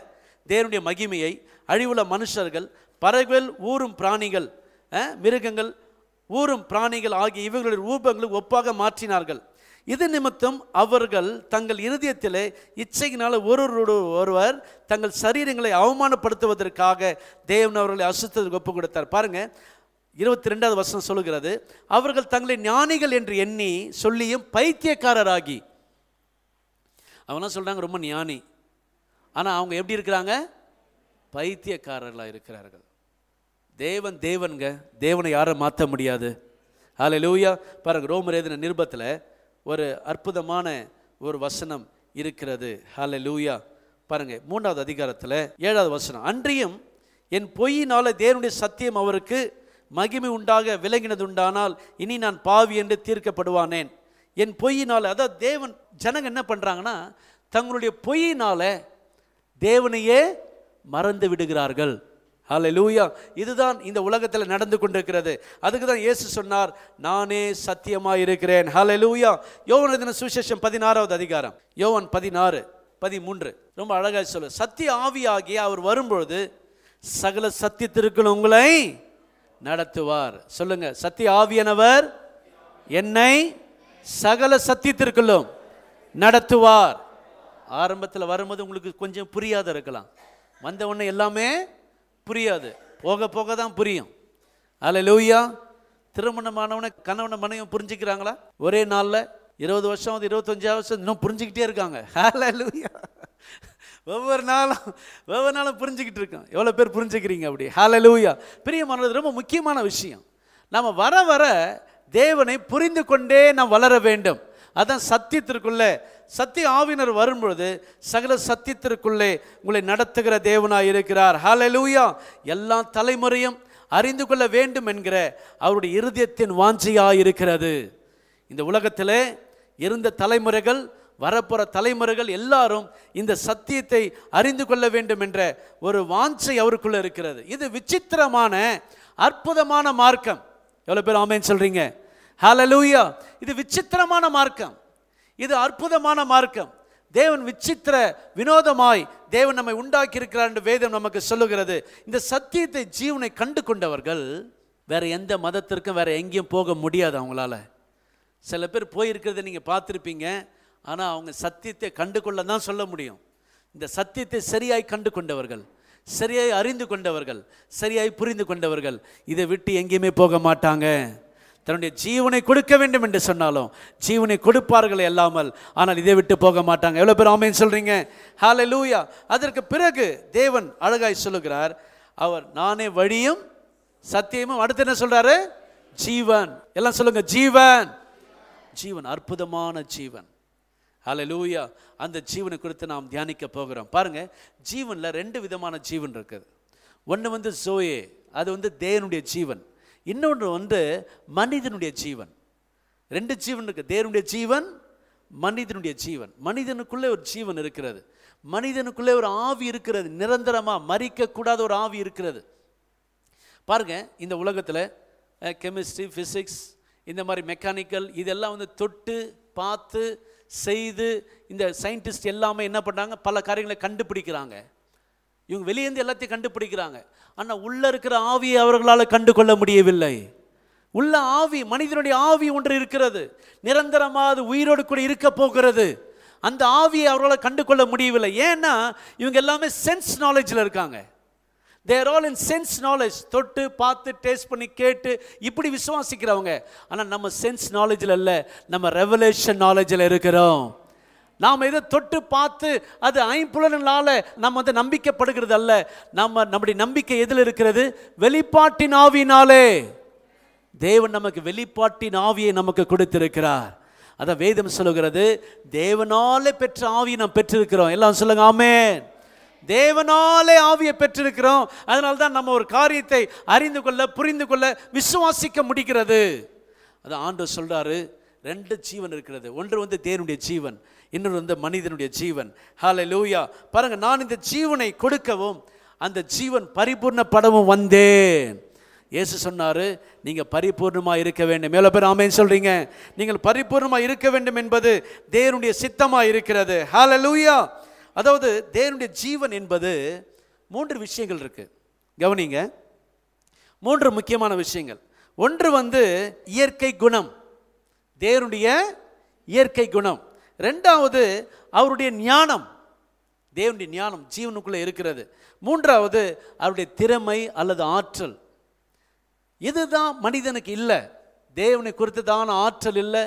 தேவனுடைய மகிமையை அழிவுள்ள மனுஷர்கள் பறவைகள் ஊறும் பிராணிகள் மிருகங்கள் ஊறும் பிராணிகள் ஆகிய இவர்களுடைய ரூபங்களுக்கு ஒப்பாக மாற்றினார்கள் இது நிமித்தம் அவர்கள் தங்கள் இருதயத்திலே இச்சையினால் ஒருவரோடு ஒருவர் தங்கள் சரீரங்களை அவமானப்படுத்துவதற்காக தேவன் அவர்களை அசுத்தத்துக்கு ஒப்பு கொடுத்தார் பாருங்கள் இருபத்தி ரெண்டாவது வருஷம் சொல்லுகிறது அவர்கள் தங்களை ஞானிகள் என்று எண்ணி சொல்லியும் பைத்தியக்காரராகி அவங்களாம் சொல்கிறாங்க ரொம்ப ஞானி ஆனால் அவங்க எப்படி இருக்கிறாங்க பைத்தியக்காரர்களாக இருக்கிறார்கள் தேவன் தேவனுங்க தேவனை யாரும் மாற்ற முடியாது அதில் லூயா பாருங்கள் ரோமர் எழுதின நிருபத்தில் ஒரு அற்புதமான ஒரு வசனம் இருக்கிறது ஹால லூயா பாருங்கள் மூன்றாவது அதிகாரத்தில் ஏழாவது வசனம் அன்றியும் என் பொய்யினால் தேவனுடைய சத்தியம் அவருக்கு மகிமை உண்டாக விளங்கினது உண்டானால் இனி நான் பாவி என்று தீர்க்கப்படுவானேன் என் பொய்யினால் அதாவது தேவன் ஜனங்கள் என்ன பண்ணுறாங்கன்னா தங்களுடைய பொய்யினால் தேவனையே மறந்து விடுகிறார்கள் ஹலோ லூயா இதுதான் இந்த உலகத்தில் நடந்து கொண்டிருக்கிறது அதுக்கு தான் இயேசு சொன்னார் நானே சத்தியமாக இருக்கிறேன் ஹலோ லூயா யோவன் தின சுசேஷம் பதினாறாவது அதிகாரம் யோவன் பதினாறு பதிமூன்று ரொம்ப அழகாக சொல்லு சத்திய ஆவியாகி அவர் வரும்பொழுது சகல சத்தியத்திற்குள் உங்களை நடத்துவார் சொல்லுங்க சத்திய ஆவியானவர் என்னை சகல சத்தியத்திற்குள்ளும் நடத்துவார் ஆரம்பத்தில் வரும்போது உங்களுக்கு கொஞ்சம் புரியாத இருக்கலாம் வந்த உடனே எல்லாமே புரியாது போக போக தான் புரியும் அல்ல லூயா திருமணமானவனை கணவனை மனைவியும் புரிஞ்சுக்கிறாங்களா ஒரே நாளில் இருபது வருஷம் இருபத்தஞ்சாவது வருஷம் இன்னும் புரிஞ்சுக்கிட்டே இருக்காங்க ஹால லூயா ஒவ்வொரு நாளும் ஒவ்வொரு நாளும் புரிஞ்சுக்கிட்டு இருக்கோம் எவ்வளோ பேர் புரிஞ்சுக்கிறீங்க அப்படி ஹாலலூயா பிரியமானது ரொம்ப முக்கியமான விஷயம் நம்ம வர வர தேவனை புரிந்து கொண்டே நாம் வளர வேண்டும் அதான் சத்தியத்திற்குள்ளே சத்திய ஆவினர் வரும்பொழுது சகல சத்தியத்திற்குள்ளே உங்களை நடத்துகிற தேவனாக இருக்கிறார் ஹாலலூயா எல்லா தலைமுறையும் அறிந்து கொள்ள வேண்டும் என்கிற அவருடைய இருதயத்தின் வாஞ்சியாக இருக்கிறது இந்த உலகத்தில் இருந்த தலைமுறைகள் வரப்போகிற தலைமுறைகள் எல்லாரும் இந்த சத்தியத்தை அறிந்து கொள்ள வேண்டும் என்ற ஒரு வாஞ்சை அவருக்குள்ளே இருக்கிறது இது விசித்திரமான அற்புதமான மார்க்கம் எவ்வளோ பேர் ஆமேன்னு சொல்கிறீங்க ஹலலூயா இது விசித்திரமான மார்க்கம் இது அற்புதமான மார்க்கம் தேவன் விசித்திர வினோதமாய் தேவன் நம்மை உண்டாக்கி இருக்கிறார் என்று வேதம் நமக்கு சொல்லுகிறது இந்த சத்தியத்தை ஜீவனை கண்டு கொண்டவர்கள் வேறு எந்த மதத்திற்கும் வேறு எங்கேயும் போக முடியாது அவங்களால சில பேர் போயிருக்கிறத நீங்கள் பார்த்துருப்பீங்க ஆனால் அவங்க சத்தியத்தை கண்டு கொள்ள தான் சொல்ல முடியும் இந்த சத்தியத்தை சரியாய் கண்டு கொண்டவர்கள் சரியாய் அறிந்து கொண்டவர்கள் சரியாய் புரிந்து கொண்டவர்கள் இதை விட்டு எங்கேயுமே போக மாட்டாங்க தன்னுடைய ஜீவனை கொடுக்க வேண்டும் என்று சொன்னாலும் ஜீவனை கொடுப்பார்கள் எல்லாமல் ஆனால் இதை விட்டு போக மாட்டாங்க எவ்வளோ பேர் ஆமையு சொல்கிறீங்க ஹாலை லூயா அதற்கு பிறகு தேவன் அழகாய் சொல்லுகிறார் அவர் நானே வழியும் சத்தியமும் அடுத்து என்ன சொல்கிறாரு ஜீவன் எல்லாம் சொல்லுங்கள் ஜீவன் ஜீவன் அற்புதமான ஜீவன் ஹலலூயா அந்த ஜீவனை குறித்து நாம் தியானிக்க போகிறோம் பாருங்கள் ஜீவனில் ரெண்டு விதமான ஜீவன் இருக்குது ஒன்று வந்து ஜோயே அது வந்து தேவனுடைய ஜீவன் இன்னொன்று வந்து மனிதனுடைய ஜீவன் ரெண்டு ஜீவன் இருக்குது தேவனுடைய ஜீவன் மனிதனுடைய ஜீவன் மனிதனுக்குள்ளே ஒரு ஜீவன் இருக்கிறது மனிதனுக்குள்ளே ஒரு ஆவி இருக்கிறது நிரந்தரமாக மறிக்கக்கூடாத ஒரு ஆவி இருக்கிறது பாருங்கள் இந்த உலகத்தில் கெமிஸ்ட்ரி ஃபிசிக்ஸ் இந்த மாதிரி மெக்கானிக்கல் இதெல்லாம் வந்து தொட்டு பார்த்து செய்து இந்த சயின்டிஸ்ட் எல்லாமே என்ன பண்ணாங்க பல காரியங்களை கண்டுபிடிக்கிறாங்க இவங்க வெளியேந்து எல்லாத்தையும் கண்டுபிடிக்கிறாங்க ஆனால் உள்ளே இருக்கிற ஆவியை அவர்களால் கண்டுகொள்ள முடியவில்லை உள்ள ஆவி மனிதனுடைய ஆவி ஒன்று இருக்கிறது நிரந்தரமாக அது உயிரோடு கூட இருக்க போகிறது அந்த ஆவியை அவர்களால் கண்டுகொள்ள முடியவில்லை ஏன்னா இவங்க எல்லாமே சென்ஸ் நாலேஜில் இருக்காங்க they're all in sense knowledge தொட்டு பார்த்து டேஸ்ட் பண்ணி கேட்டு இப்படி விசுவாசிக்கிறவங்க ஆனால் நம்ம சென்ஸ் நாலேஜில் இல்லை நம்ம ரெவலேஷன் நாலேஜில் இருக்கிறோம் நாம் எதை தொட்டு பார்த்து அது ஐம்புலனால் நம்ம வந்து நம்பிக்கைப்படுகிறது அல்ல நம்ம நம்முடைய நம்பிக்கை எதில் இருக்கிறது வெளிப்பாட்டின் ஆவினாலே தேவன் நமக்கு வெளிப்பாட்டின் ஆவியை நமக்கு கொடுத்திருக்கிறார் அதான் வேதம் சொல்லுகிறது தேவனாலே பெற்ற ஆவியை நாம் பெற்றிருக்கிறோம் எல்லாம் சொல்லுங்க ஆமேன் தேவனாலே ஆவியை பெற்றிருக்கிறோம் அதனால தான் நம்ம ஒரு காரியத்தை அறிந்து கொள்ள புரிந்து கொள்ள விசுவாசிக்க முடிகிறது அது ஆண்டு சொல்கிறாரு ரெண்டு ஜீவன் இருக்கிறது ஒன்று வந்து தேவனுடைய ஜீவன் இன்னொன்று வந்து மனிதனுடைய ஜீவன் ஹால லூயா பாருங்கள் நான் இந்த ஜீவனை கொடுக்கவும் அந்த ஜீவன் பரிபூர்ணப்படவும் வந்தேன் இயேசு சொன்னார் நீங்கள் பரிபூர்ணமாக இருக்க வேண்டும் மேலே பேர் ஆமேன்னு சொல்கிறீங்க நீங்கள் பரிபூர்ணமாக இருக்க வேண்டும் என்பது தேவனுடைய சித்தமாக இருக்கிறது ஹால லூயா அதாவது தேவனுடைய ஜீவன் என்பது மூன்று விஷயங்கள் இருக்குது கவனிங்க மூன்று முக்கியமான விஷயங்கள் ஒன்று வந்து இயற்கை குணம் தேவனுடைய இயற்கை குணம் ரெண்டாவது அவருடைய ஞானம் தேவனுடைய ஞானம் ஜீவனுக்குள்ளே இருக்கிறது மூன்றாவது அவருடைய திறமை அல்லது ஆற்றல் இதுதான் மனிதனுக்கு இல்லை தேவனை குறித்து ஆற்றல் இல்லை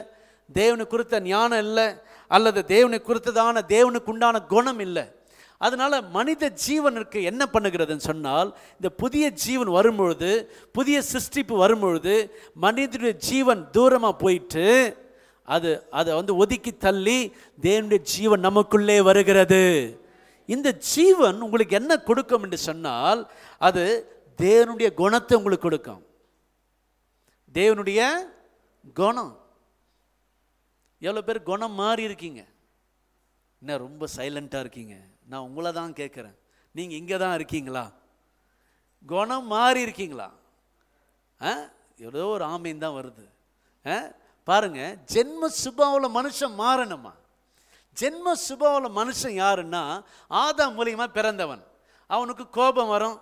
தேவனை குறித்த ஞானம் இல்லை அல்லது தேவனை குறித்ததான தேவனுக்கு உண்டான குணம் இல்லை அதனால் மனித ஜீவனுக்கு என்ன பண்ணுகிறதுன்னு சொன்னால் இந்த புதிய ஜீவன் வரும்பொழுது புதிய சிருஷ்டிப்பு வரும்பொழுது மனிதனுடைய ஜீவன் தூரமாக போயிட்டு அது அதை வந்து ஒதுக்கி தள்ளி தேவனுடைய ஜீவன் நமக்குள்ளே வருகிறது இந்த ஜீவன் உங்களுக்கு என்ன கொடுக்கும் என்று சொன்னால் அது தேவனுடைய குணத்தை உங்களுக்கு கொடுக்கும் தேவனுடைய குணம் எவ்வளோ பேர் குணம் மாறி இருக்கீங்க என்ன ரொம்ப சைலண்ட்டாக இருக்கீங்க நான் உங்களை தான் கேட்குறேன் நீங்கள் இங்கே தான் இருக்கீங்களா குணம் மாறி இருக்கீங்களா ஆ ஏதோ ஒரு ஆமையும் தான் வருது ஆ பாருங்கள் ஜென்ம சுபாவில் மனுஷன் மாறணுமா ஜென்ம சுபாவில் மனுஷன் யாருன்னா ஆதா மூலியமாக பிறந்தவன் அவனுக்கு கோபம் வரும்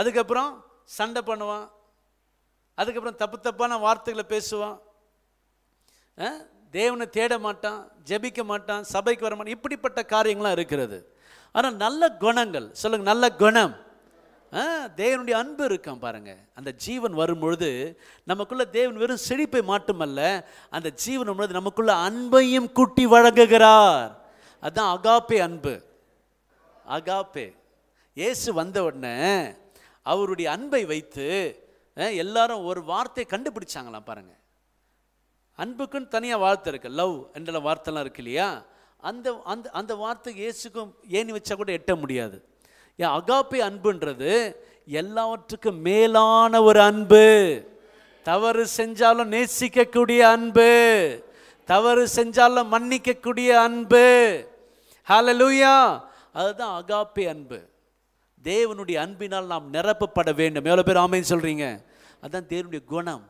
அதுக்கப்புறம் சண்டை பண்ணுவான் அதுக்கப்புறம் தப்பு தப்பான வார்த்தைகளை பேசுவான் தேவனை தேட மாட்டான் ஜெபிக்க மாட்டான் சபைக்கு வர இப்படிப்பட்ட காரியங்களாம் இருக்கிறது ஆனால் நல்ல குணங்கள் சொல்லுங்கள் நல்ல குணம் தேவனுடைய அன்பு இருக்கான் பாருங்க அந்த ஜீவன் வரும்பொழுது நமக்குள்ள தேவன் வெறும் செழிப்பை மட்டுமல்ல அந்த ஜீவன் பொழுது நமக்குள்ள அன்பையும் கூட்டி வழங்குகிறார் அதுதான் அகாப்பே அன்பு அகாப்பே இயேசு வந்த உடனே அவருடைய அன்பை வைத்து எல்லாரும் ஒரு வார்த்தையை கண்டுபிடிச்சாங்களாம் பாருங்கள் அன்புக்குன்னு தனியாக வார்த்தை இருக்குது லவ் என்ற வார்த்தைலாம் இருக்கு இல்லையா அந்த அந்த அந்த வார்த்தை இயேசுக்கும் ஏணி வச்சா கூட எட்ட முடியாது ஏன் அகாப்பி அன்புன்றது எல்லாவற்றுக்கும் மேலான ஒரு அன்பு தவறு செஞ்சாலும் நேசிக்கக்கூடிய அன்பு தவறு செஞ்சாலும் மன்னிக்கக்கூடிய அன்பு லூயா அதுதான் அகாப்பி அன்பு தேவனுடைய அன்பினால் நாம் நிரப்பப்பட வேண்டும் எவ்வளோ பேர் ஆமைன்னு சொல்கிறீங்க அதுதான் தேவனுடைய குணம்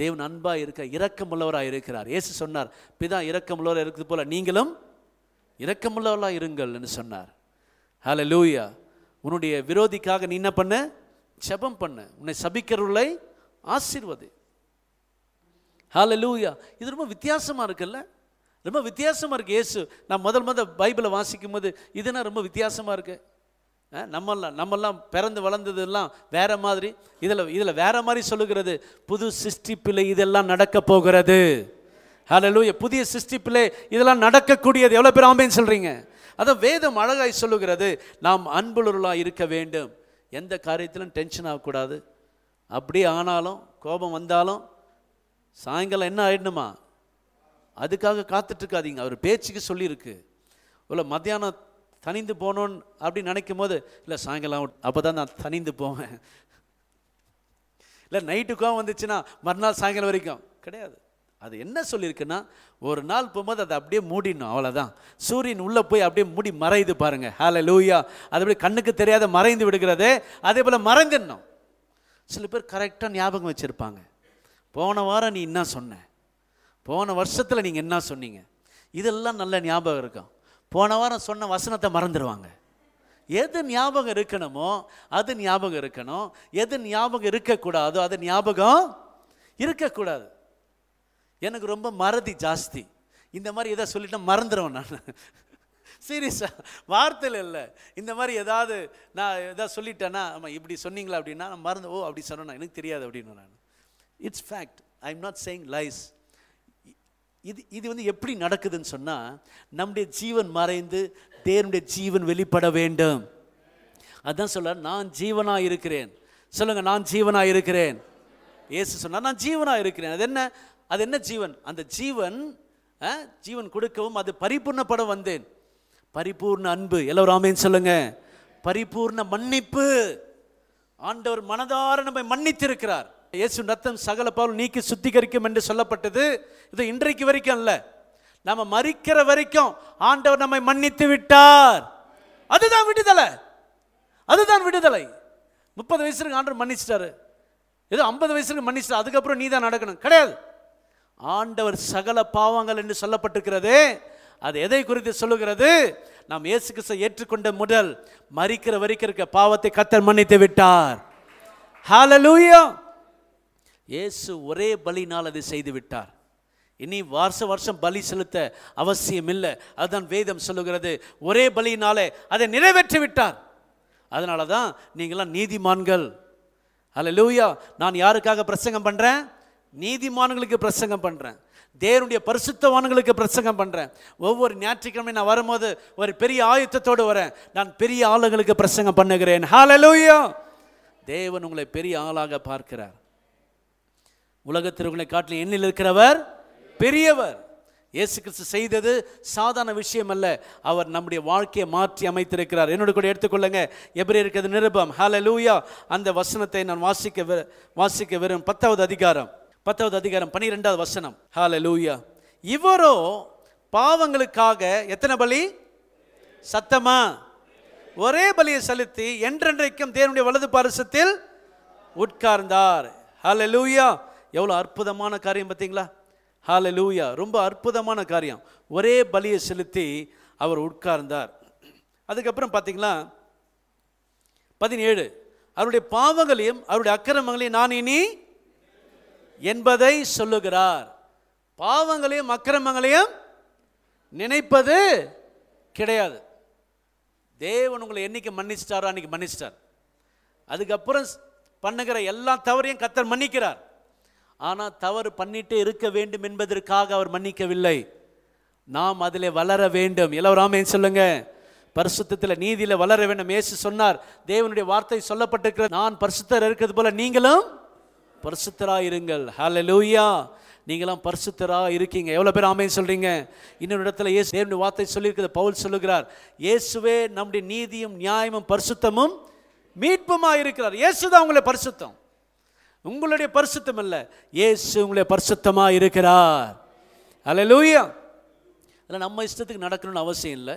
தேவன் அன்பாக இருக்க இரக்கமுள்ளவராக இருக்கிறார் ஏசு சொன்னார் பிதா இரக்கமுள்ளவராக இருக்குது போல் நீங்களும் இரக்கமுள்ளவர்களாக என்று சொன்னார் ஹலோ லூயா உன்னுடைய விரோதிக்காக நீ என்ன பண்ண செபம் பண்ண உன்னை சபிக்கிறவர்களை ஆசிர்வது ஹலோ லூயா இது ரொம்ப வித்தியாசமாக இருக்குல்ல ரொம்ப வித்தியாசமாக இருக்குது ஏசு நான் முதல் முதல் பைபிளை வாசிக்கும் போது இதுனா ரொம்ப வித்தியாசமாக இருக்குது நம்மெல்லாம் நம்மெல்லாம் பிறந்து வளர்ந்தது எல்லாம் வேற மாதிரி இதில் இதில் வேற மாதிரி சொல்லுகிறது புது சிருஷ்டிப்பில் இதெல்லாம் நடக்க போகிறது ஹலலூய புதிய சிருஷ்டிப்பில் இதெல்லாம் நடக்கக்கூடியது எவ்வளோ பேர் ஆம்பேன்னு சொல்கிறீங்க அதை வேதம் அழகாய் சொல்லுகிறது நாம் அன்புலர்களாக இருக்க வேண்டும் எந்த காரியத்திலும் டென்ஷன் ஆகக்கூடாது அப்படி ஆனாலும் கோபம் வந்தாலும் சாயங்காலம் என்ன ஆயிடணுமா அதுக்காக காத்துட்ருக்காதீங்க அவர் பேச்சுக்கு சொல்லியிருக்கு இவ்வளோ மத்தியானம் தனிந்து போகணும்னு அப்படின்னு நினைக்கும் போது இல்லை சாயங்காலம் அப்போ தான் நான் தனிந்து போவேன் இல்லை நைட்டுக்கும் வந்துச்சுன்னா மறுநாள் சாயங்காலம் வரைக்கும் கிடையாது அது என்ன சொல்லியிருக்குன்னா ஒரு நாள் போகும்போது அதை அப்படியே மூடிடணும் அவ்வளோதான் சூரியன் உள்ளே போய் அப்படியே மூடி மறையுது பாருங்கள் ஹால லூயா அது அப்படியே கண்ணுக்கு தெரியாத மறைந்து விடுகிறது அதே போல் மறைந்துடணும் சில பேர் கரெக்டாக ஞாபகம் வச்சுருப்பாங்க போன வாரம் நீ என்ன சொன்ன போன வருஷத்தில் நீங்கள் என்ன சொன்னீங்க இதெல்லாம் நல்ல ஞாபகம் இருக்கும் போன வாரம் சொன்ன வசனத்தை மறந்துடுவாங்க எது ஞாபகம் இருக்கணுமோ அது ஞாபகம் இருக்கணும் எது ஞாபகம் இருக்கக்கூடாதோ அது ஞாபகம் இருக்கக்கூடாது எனக்கு ரொம்ப மறதி ஜாஸ்தி இந்த மாதிரி எதை சொல்லிட்டு மறந்துடுவேன் நான் சீரியஸாக வார்த்தையில் இல்லை இந்த மாதிரி ஏதாவது நான் எதாவது சொல்லிட்டேன்னா ஆமாம் இப்படி சொன்னீங்களா அப்படின்னா நான் மறந்து ஓ அப்படி சொன்னேன் எனக்கு தெரியாது அப்படின்னு நான் it's fact I am not saying lies இது இது வந்து எப்படி நடக்குதுன்னு சொன்னால் நம்முடைய ஜீவன் மறைந்து தேவனுடைய ஜீவன் வெளிப்பட வேண்டும் அதுதான் சொல்ல நான் ஜீவனாக இருக்கிறேன் சொல்லுங்கள் நான் ஜீவனாக இருக்கிறேன் ஏசு சொன்னால் நான் ஜீவனாக இருக்கிறேன் அது என்ன அது என்ன ஜீவன் அந்த ஜீவன் ஜீவன் கொடுக்கவும் அது பரிபூர்ணப்பட வந்தேன் பரிபூர்ண அன்பு எல்லோரும் சொல்லுங்கள் பரிபூர்ண மன்னிப்பு ஆண்டவர் மனதார நம்மை மன்னித்திருக்கிறார் இயேசு ரத்தம் சகல பாவம் நீக்கி சுத்திகரிக்கும் என்று சொல்லப்பட்டது இது இன்றைக்கு வரைக்கும் இல்லை நம்ம மறிக்கிற வரைக்கும் ஆண்டவர் நம்மை மன்னித்து விட்டார் அதுதான் விடுதலை அதுதான் விடுதலை முப்பது வயசுக்கு ஆண்டவர் மன்னிச்சிட்டாரு ஏதோ ஐம்பது வயசுக்கு மன்னிச்சிட்டார் அதுக்கப்புறம் நீ தான் நடக்கணும் கிடையாது ஆண்டவர் சகல பாவங்கள் என்று சொல்லப்பட்டிருக்கிறது அது எதை குறித்து சொல்லுகிறது நாம் இயேசு கிறிஸ்தை ஏற்றுக்கொண்ட முதல் மறிக்கிற வரைக்கும் இருக்க பாவத்தை கத்தர் மன்னித்து விட்டார் ஹாலலூயா இயேசு ஒரே பலினால் அதை செய்து விட்டார் இனி வருஷம் வருஷம் பலி செலுத்த அவசியம் இல்லை அதுதான் வேதம் சொல்லுகிறது ஒரே பலியினாலே அதை நிறைவேற்றி விட்டார் அதனால தான் நீங்களாம் நீதிமான்கள் அல்ல லூயா நான் யாருக்காக பிரசங்கம் பண்ணுறேன் நீதிமான்களுக்கு பிரசங்கம் பண்ணுறேன் தேவனுடைய பரிசுத்தவான்களுக்கு பிரசங்கம் பண்ணுறேன் ஒவ்வொரு ஞாயிற்றுக்கிழமை நான் வரும்போது ஒரு பெரிய ஆயுத்தத்தோடு வரேன் நான் பெரிய ஆளுங்களுக்கு பிரசங்கம் பண்ணுகிறேன் ஹாலலூயா தேவன் உங்களை பெரிய ஆளாக பார்க்கிறார் உலகத்திற்குள்ளே காட்டில் எண்ணில் இருக்கிறவர் பெரியவர் இயேசு கிறிஸ்து செய்தது சாதாரண விஷயம் அல்ல அவர் நம்முடைய வாழ்க்கையை மாற்றி அமைத்திருக்கிறார் என்னோட கூட எடுத்துக்கொள்ளுங்க எப்படி இருக்கிறது நிருபம் ஹால லூயா அந்த வசனத்தை நான் வாசிக்க வாசிக்க வெறும் பத்தாவது அதிகாரம் பத்தாவது அதிகாரம் பனிரெண்டாவது வசனம் ஹால லூயா இவரோ பாவங்களுக்காக எத்தனை பலி சத்தமா ஒரே பலியை செலுத்தி என்றென்றைக்கும் தேவனுடைய வலது பாரசத்தில் உட்கார்ந்தார் லூயா எவ்வளோ அற்புதமான காரியம் பார்த்தீங்களா ஹால லூயா ரொம்ப அற்புதமான காரியம் ஒரே பலியை செலுத்தி அவர் உட்கார்ந்தார் அதுக்கப்புறம் பார்த்தீங்களா பதினேழு அவருடைய பாவங்களையும் அவருடைய அக்கிரமங்களையும் நான் இனி என்பதை சொல்லுகிறார் பாவங்களையும் அக்கிரமங்களையும் நினைப்பது கிடையாது தேவன் உங்களை என்றைக்கு மன்னிச்சிட்டாரோ அன்றைக்கி மன்னிச்சிட்டார் அதுக்கப்புறம் பண்ணுகிற எல்லா தவறையும் கத்தர் மன்னிக்கிறார் ஆனால் தவறு பண்ணிட்டு இருக்க வேண்டும் என்பதற்காக அவர் மன்னிக்கவில்லை நாம் அதில் வளர வேண்டும் இளவராமையன் சொல்லுங்க பரிசுத்தத்தில் நீதியில் வளர வேண்டும் ஏசு சொன்னார் தேவனுடைய வார்த்தை சொல்லப்பட்டிருக்கிற நான் பரிசுத்தர் இருக்கிறது போல நீங்களும் பரிசுத்தராக இருங்கள் ஹலோ லூயா நீங்களாம் பரிசுத்தராக இருக்கீங்க எவ்வளோ பேர் ஆமைன்னு சொல்கிறீங்க இன்னொரு இடத்துல இயேசு தேவனுடைய வார்த்தை சொல்லியிருக்கிறது பவுல் சொல்லுகிறார் இயேசுவே நம்முடைய நீதியும் நியாயமும் பரிசுத்தமும் மீட்புமாக இருக்கிறார் இயேசு தான் உங்களை பரிசுத்தம் உங்களுடைய பரிசுத்தம் அல்ல ஏசு உங்களுடைய பரிசுத்தமாக இருக்கிறார் அல்ல லூயா அதில் நம்ம இஷ்டத்துக்கு நடக்கணும்னு அவசியம் இல்லை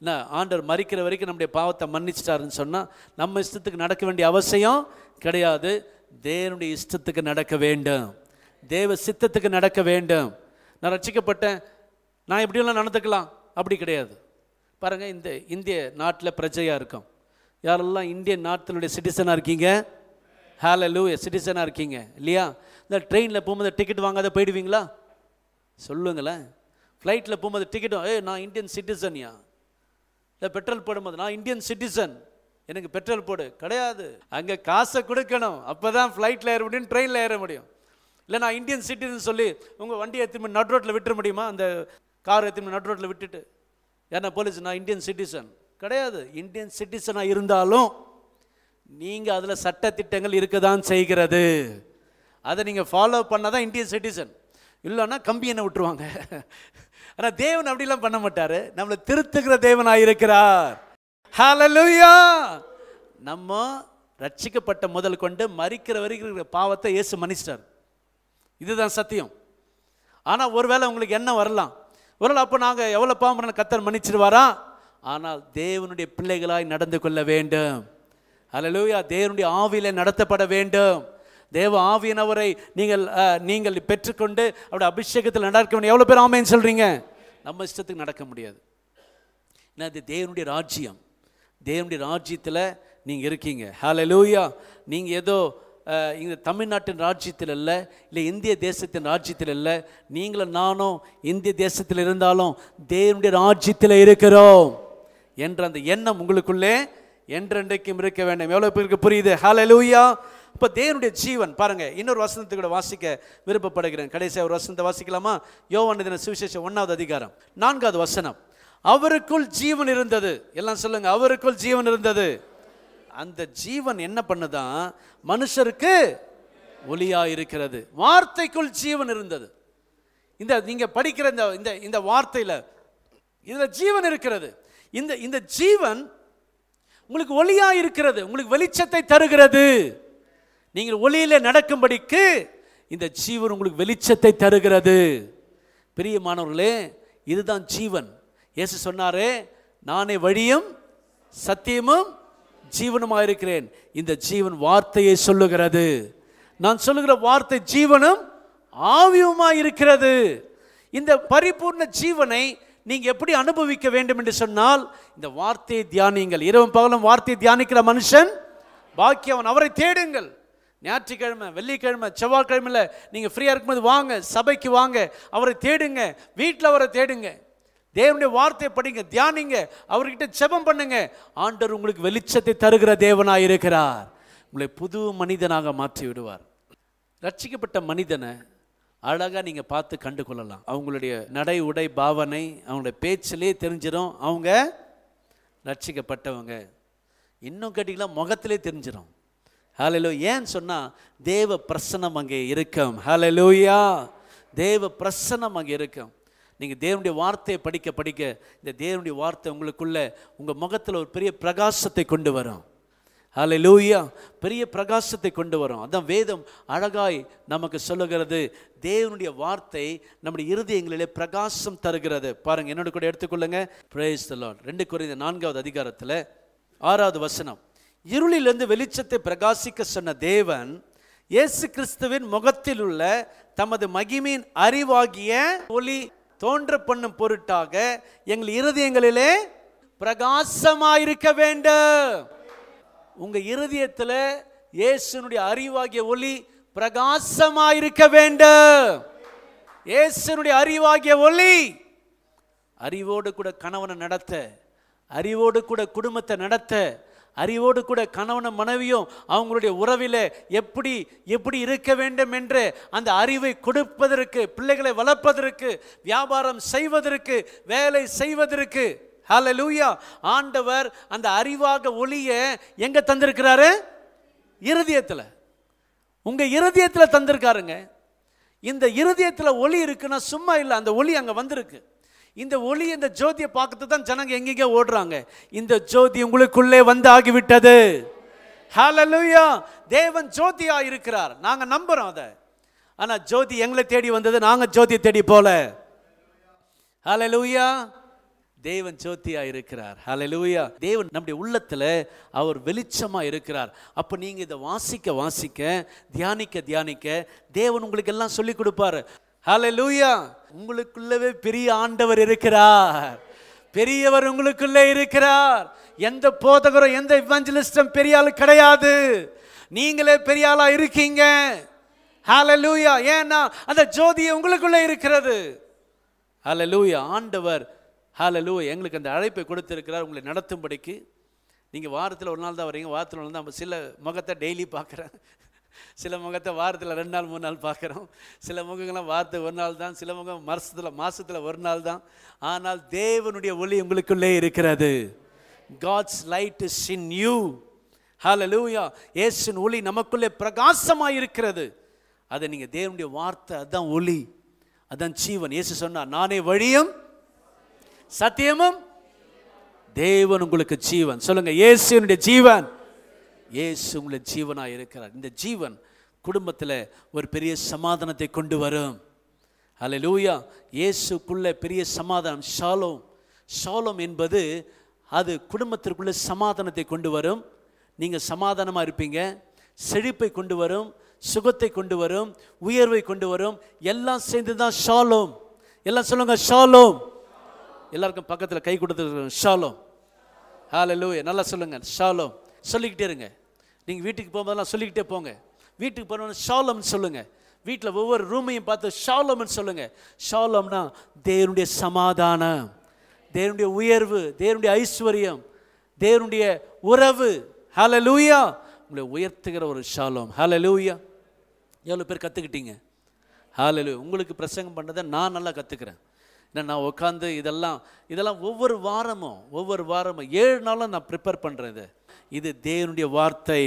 என்ன ஆண்டவர் மறிக்கிற வரைக்கும் நம்முடைய பாவத்தை மன்னிச்சிட்டாருன்னு சொன்னால் நம்ம இஷ்டத்துக்கு நடக்க வேண்டிய அவசியம் கிடையாது தேவனுடைய இஷ்டத்துக்கு நடக்க வேண்டும் தேவ சித்தத்துக்கு நடக்க வேண்டும் நான் ரசிக்கப்பட்டேன் நான் எப்படியெல்லாம் நடந்துக்கலாம் அப்படி கிடையாது பாருங்கள் இந்த இந்திய நாட்டில் பிரஜையாக இருக்கும் யாரெல்லாம் இந்தியன் நாட்டினுடைய சிட்டிசனாக இருக்கீங்க ஹேல லூய சிட்டிசனாக இருக்கீங்க இல்லையா இந்த ட்ரெயினில் போகும்போது டிக்கெட் வாங்காத போயிடுவீங்களா சொல்லுங்களேன் ஃப்ளைட்டில் போகும்போது டிக்கெட் ஏ நான் இந்தியன் சிட்டிசன்யா இல்லை பெட்ரோல் போடும்போது நான் இந்தியன் சிட்டிசன் எனக்கு பெட்ரோல் போடு கிடையாது அங்கே காசை கொடுக்கணும் அப்போ தான் ஃப்ளைட்டில் ஏற முடியும் ட்ரெயினில் ஏற முடியும் இல்லை நான் இந்தியன் சிட்டிசன் சொல்லி உங்கள் வண்டியை திரும்பி நட் ரோட்டில் விட்டுற முடியுமா அந்த கார் திரும்பி நட் ரோட்டில் விட்டுட்டு ஏன்னா போலீஸ் நான் இந்தியன் சிட்டிசன் கிடையாது இந்தியன் சிட்டிசனாக இருந்தாலும் நீங்கள் அதில் சட்ட திட்டங்கள் இருக்க தான் செய்கிறது அதை நீங்கள் ஃபாலோ பண்ணால் தான் இந்தியன் சிட்டிசன் இல்லைன்னா கம்பி என்ன விட்டுருவாங்க [laughs] ஆனால் தேவன் அப்படிலாம் பண்ண மாட்டார் நம்மளை திருத்துக்கிற தேவனாக இருக்கிறார் ஹலலுயா நம்ம ரட்சிக்கப்பட்ட முதல் கொண்டு மறிக்கிற வரைக்கும் பாவத்தை இயேசு மன்னிச்சிட்டார் இதுதான் சத்தியம் ஆனால் ஒருவேளை உங்களுக்கு என்ன வரலாம் ஒருவேளை அப்போ நாங்கள் எவ்வளோ பாவம் கத்தர் மன்னிச்சிடுவாரா ஆனால் தேவனுடைய பிள்ளைகளாய் நடந்து கொள்ள வேண்டும் அலலூயா தேவனுடைய ஆவியில் நடத்தப்பட வேண்டும் தேவ ஆவியினவரை நீங்கள் நீங்கள் பெற்றுக்கொண்டு அவருடைய அபிஷேகத்தில் நடக்க வேண்டும் எவ்வளோ பேர் ஆமைன்னு சொல்கிறீங்க நம்ம இஷ்டத்துக்கு நடக்க முடியாது ஏன்னா அது தேவனுடைய ராஜ்யம் தேவனுடைய ராஜ்யத்தில் நீங்கள் இருக்கீங்க ஹலலூயா நீங்கள் ஏதோ இந்த தமிழ்நாட்டின் ராஜ்யத்தில் இல்லை இல்லை இந்திய தேசத்தின் ராஜ்யத்தில் இல்லை நீங்களும் நானும் இந்திய தேசத்தில் இருந்தாலும் தேவனுடைய ராஜ்யத்தில் இருக்கிறோம் என்ற அந்த எண்ணம் உங்களுக்குள்ளே என்றென்றைக்கும் இருக்க வேண்டும் எவ்வளோ பேருக்கு புரியுது ஹலலூயா இப்போ தேவனுடைய ஜீவன் பாருங்க இன்னொரு வசனத்தை கூட வாசிக்க விருப்பப்படுகிறேன் கடைசியாக ஒரு வசனத்தை வாசிக்கலாமா யோவான தின சுவிசேஷம் ஒன்றாவது அதிகாரம் நான்காவது வசனம் அவருக்குள் ஜீவன் இருந்தது எல்லாம் சொல்லுங்க அவருக்குள் ஜீவன் இருந்தது அந்த ஜீவன் என்ன பண்ணுதான் மனுஷருக்கு ஒளியா இருக்கிறது வார்த்தைக்குள் ஜீவன் இருந்தது இந்த நீங்க படிக்கிற இந்த இந்த வார்த்தையில் இதில் ஜீவன் இருக்கிறது இந்த இந்த ஜீவன் உங்களுக்கு ஒளியாக இருக்கிறது உங்களுக்கு வெளிச்சத்தை தருகிறது நீங்கள் ஒளியில் நடக்கும்படிக்கு இந்த ஜீவன் உங்களுக்கு வெளிச்சத்தை தருகிறது பிரியமானவர்களே இதுதான் ஜீவன் இயேசு சொன்னார் நானே வழியும் சத்தியமும் ஜீவனுமாக இருக்கிறேன் இந்த ஜீவன் வார்த்தையை சொல்லுகிறது நான் சொல்லுகிற வார்த்தை ஜீவனும் ஆவியுமாக இருக்கிறது இந்த பரிபூர்ண ஜீவனை நீங்கள் எப்படி அனுபவிக்க வேண்டும் என்று சொன்னால் இந்த வார்த்தையை தியானியுங்கள் இரவும் பகலும் வார்த்தையை தியானிக்கிற மனுஷன் பாக்கியவன் அவரை தேடுங்கள் ஞாயிற்றுக்கிழமை வெள்ளிக்கிழமை செவ்வாய்க்கிழமையில் நீங்கள் ஃப்ரீயாக இருக்கும்போது வாங்க சபைக்கு வாங்க அவரை தேடுங்க வீட்டில் அவரை தேடுங்க தேவனுடைய வார்த்தையை படிங்க தியானிங்க அவர்கிட்ட செபம் பண்ணுங்க ஆண்டவர் உங்களுக்கு வெளிச்சத்தை தருகிற தேவனாக இருக்கிறார் உங்களை புது மனிதனாக மாற்றி விடுவார் ரட்சிக்கப்பட்ட மனிதனை அழகாக நீங்கள் பார்த்து கண்டு கொள்ளலாம் அவங்களுடைய நடை உடை பாவனை அவங்களுடைய பேச்சிலே தெரிஞ்சிடும் அவங்க ரட்சிக்கப்பட்டவங்க இன்னும் கேட்டிங்களா முகத்திலே தெரிஞ்சிடும் ஹாலலோ ஏன்னு சொன்னால் தேவ பிரசனம் அங்கே இருக்கும் ஹாலலோயா தேவ பிரசனம் அங்கே இருக்கும் நீங்கள் தேவனுடைய வார்த்தையை படிக்க படிக்க இந்த தேவனுடைய வார்த்தை உங்களுக்குள்ளே உங்கள் முகத்தில் ஒரு பெரிய பிரகாசத்தை கொண்டு வரும் ஹலை லூயா பெரிய பிரகாசத்தை கொண்டு வரும் அதான் வேதம் அழகாய் நமக்கு சொல்லுகிறது தேவனுடைய வார்த்தை நம்முடைய இருதயங்களிலே பிரகாசம் தருகிறது பாருங்கள் என்னோட கூட எடுத்துக்கொள்ளுங்க பிரேஸ் தலான் ரெண்டு குறைந்த நான்காவது அதிகாரத்தில் ஆறாவது வசனம் இருளிலிருந்து வெளிச்சத்தை பிரகாசிக்க சொன்ன தேவன் இயேசு கிறிஸ்துவின் முகத்தில் உள்ள தமது மகிமின் அறிவாகிய ஒளி தோன்ற பண்ணும் பொருட்டாக எங்கள் இருதயங்களிலே பிரகாசமாயிருக்க வேண்டும் உங்கள் இருதயத்தில் இயேசுனுடைய அறிவாகிய ஒளி பிரகாசமாக இருக்க வேண்டும் இயேசுனுடைய அறிவாகிய ஒளி அறிவோடு கூட கணவனை நடத்த அறிவோடு கூட குடும்பத்தை நடத்த அறிவோடு கூட கணவனும் மனைவியும் அவங்களுடைய உறவில் எப்படி எப்படி இருக்க வேண்டும் என்று அந்த அறிவை கொடுப்பதற்கு பிள்ளைகளை வளர்ப்பதற்கு வியாபாரம் செய்வதற்கு வேலை செய்வதற்கு ஹலோ லூயா ஆண்டவர் அந்த அறிவாக ஒளிய எங்கே தந்திருக்கிறாரு இருதயத்தில் உங்கள் இருதயத்தில் தந்திருக்காருங்க இந்த இருதயத்தில் ஒளி இருக்குன்னா சும்மா இல்லை அந்த ஒளி அங்கே வந்திருக்கு இந்த ஒளி இந்த ஜோதியை பார்க்கறது தான் ஜனங்க எங்கெங்கே ஓடுறாங்க இந்த ஜோதி உங்களுக்குள்ளே வந்து ஆகிவிட்டது ஹலலூயா தேவன் ஜோதியாக இருக்கிறார் நாங்கள் நம்புகிறோம் அதை ஆனால் ஜோதி எங்களை தேடி வந்தது நாங்கள் ஜோதியை தேடி போல ஹலலூயா தேவன் ஜோத்தியா இருக்கிறார் ஹலலூயா தேவன் நம்முடைய உள்ளத்துல அவர் வெளிச்சமா இருக்கிறார் அப்போ நீங்கள் இதை வாசிக்க வாசிக்க தியானிக்க தியானிக்க தேவன் உங்களுக்கு எல்லாம் சொல்லி கொடுப்பாரு ஹலலூயா உங்களுக்குள்ளவே பெரிய ஆண்டவர் இருக்கிறார் பெரியவர் உங்களுக்குள்ளே இருக்கிறார் எந்த போதகரும் எந்த இவாஞ்சலிஸ்டம் பெரிய ஆள் கிடையாது நீங்களே பெரிய ஆளாக இருக்கீங்க ஹலலூயா ஏன்னா அந்த ஜோதியை உங்களுக்குள்ளே இருக்கிறது ஹலலூயா ஆண்டவர் ஹாலலூ எங்களுக்கு அந்த அழைப்பை கொடுத்துருக்கிறார் உங்களை நடத்தும்படிக்கு நீங்கள் வாரத்தில் ஒரு நாள் தான் வரீங்க வாரத்தில் ஒன்று தான் சில முகத்தை டெய்லி பார்க்குறேன் சில முகத்தை வாரத்தில் ரெண்டு நாள் மூணு நாள் பார்க்குறோம் சில முகங்கள்லாம் வாரத்துக்கு ஒரு நாள் தான் சில முகம் மாதத்தில் மாதத்தில் ஒரு நாள் தான் ஆனால் தேவனுடைய ஒளி உங்களுக்குள்ளே இருக்கிறது God's light is in you லூயா ஏசின் ஒளி நமக்குள்ளே பிரகாசமாக இருக்கிறது அதை நீங்கள் தேவனுடைய வார்த்தை அதுதான் ஒளி அதுதான் ஜீவன் ஏசு சொன்னார் நானே வழியும் சத்தியமும் தேவன் உங்களுக்கு ஜீவன் சொல்லுங்க இயேசுனுடைய ஜீவன் இயேசு உங்களுடைய ஜீவனாக இருக்கிறார் இந்த ஜீவன் குடும்பத்தில் ஒரு பெரிய சமாதானத்தை கொண்டு வரும் அல்ல லூயா இயேசுக்குள்ள பெரிய சமாதானம் ஷாலோம் ஷாலோம் என்பது அது குடும்பத்திற்குள்ள சமாதானத்தை கொண்டு வரும் நீங்கள் சமாதானமாக இருப்பீங்க செழிப்பை கொண்டு வரும் சுகத்தை கொண்டு வரும் உயர்வை கொண்டு வரும் எல்லாம் சேர்ந்து தான் ஷாலோம் எல்லாம் சொல்லுங்கள் ஷாலோம் எல்லாருக்கும் பக்கத்தில் கை ஷாலோம் ஷாலோ ஹாலலூய நல்லா சொல்லுங்கள் ஷாலோம் சொல்லிக்கிட்டே இருங்க நீங்கள் வீட்டுக்கு போகும்போதெல்லாம் சொல்லிக்கிட்டே போங்க வீட்டுக்கு போனோன்னு ஷாலம்னு சொல்லுங்கள் வீட்டில் ஒவ்வொரு ரூமையும் பார்த்து ஷாலோம்னு சொல்லுங்கள் ஷாலோம்னா தேவனுடைய சமாதானம் தேவனுடைய உயர்வு தேவனுடைய ஐஸ்வர்யம் தேவனுடைய உறவு ஹால லூயா உங்களை உயர்த்துகிற ஒரு ஷாலோம் ஹால லூயா எவ்வளோ பேர் கற்றுக்கிட்டீங்க லூ உங்களுக்கு பிரசங்கம் பண்ணதை நான் நல்லா கற்றுக்கிறேன் நான் உட்காந்து இதெல்லாம் இதெல்லாம் ஒவ்வொரு வாரமும் ஒவ்வொரு வாரமும் ஏழு நாளும் நான் ப்ரிப்பேர் பண்ணுறேன் இது இது தேவனுடைய வார்த்தை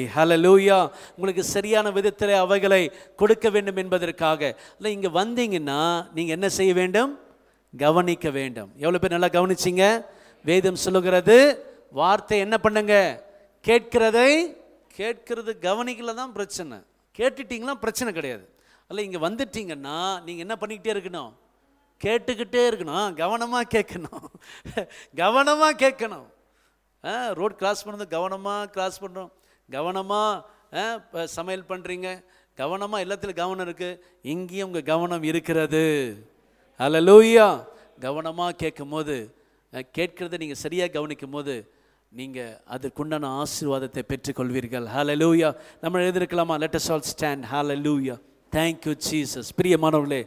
லூயா உங்களுக்கு சரியான விதத்தில் அவைகளை கொடுக்க வேண்டும் என்பதற்காக இல்லை இங்கே வந்தீங்கன்னா நீங்கள் என்ன செய்ய வேண்டும் கவனிக்க வேண்டும் எவ்வளோ பேர் நல்லா கவனிச்சிங்க வேதம் சொல்லுகிறது வார்த்தை என்ன பண்ணுங்க கேட்கிறதை கேட்கிறது கவனிக்கல தான் பிரச்சனை கேட்டுட்டிங்களா பிரச்சனை கிடையாது இல்லை இங்கே வந்துட்டிங்கன்னா நீங்கள் என்ன பண்ணிக்கிட்டே இருக்கணும் கேட்டுக்கிட்டே இருக்கணும் கவனமாக கேட்கணும் [laughs] கவனமாக கேட்கணும் ரோட் கிராஸ் பண்ணுறது கவனமாக கிராஸ் பண்ணுறோம் கவனமாக சமையல் பண்ணுறீங்க கவனமாக எல்லாத்துலையும் கவனம் இருக்குது இங்கேயும் உங்கள் கவனம் இருக்கிறது அல்ல லூயா கவனமாக கேட்கும் போது கேட்கிறத நீங்கள் சரியாக கவனிக்கும் போது நீங்கள் அதற்குண்டான ஆசீர்வாதத்தை பெற்றுக்கொள்வீர்கள் ஹால லூயா நம்ம எழுதியிருக்கலாமா லெட்டஸ் ஆல் ஸ்டாண்ட் ஹால லூயா தேங்க்யூ ஜீசஸ் பிரியமானவர்களே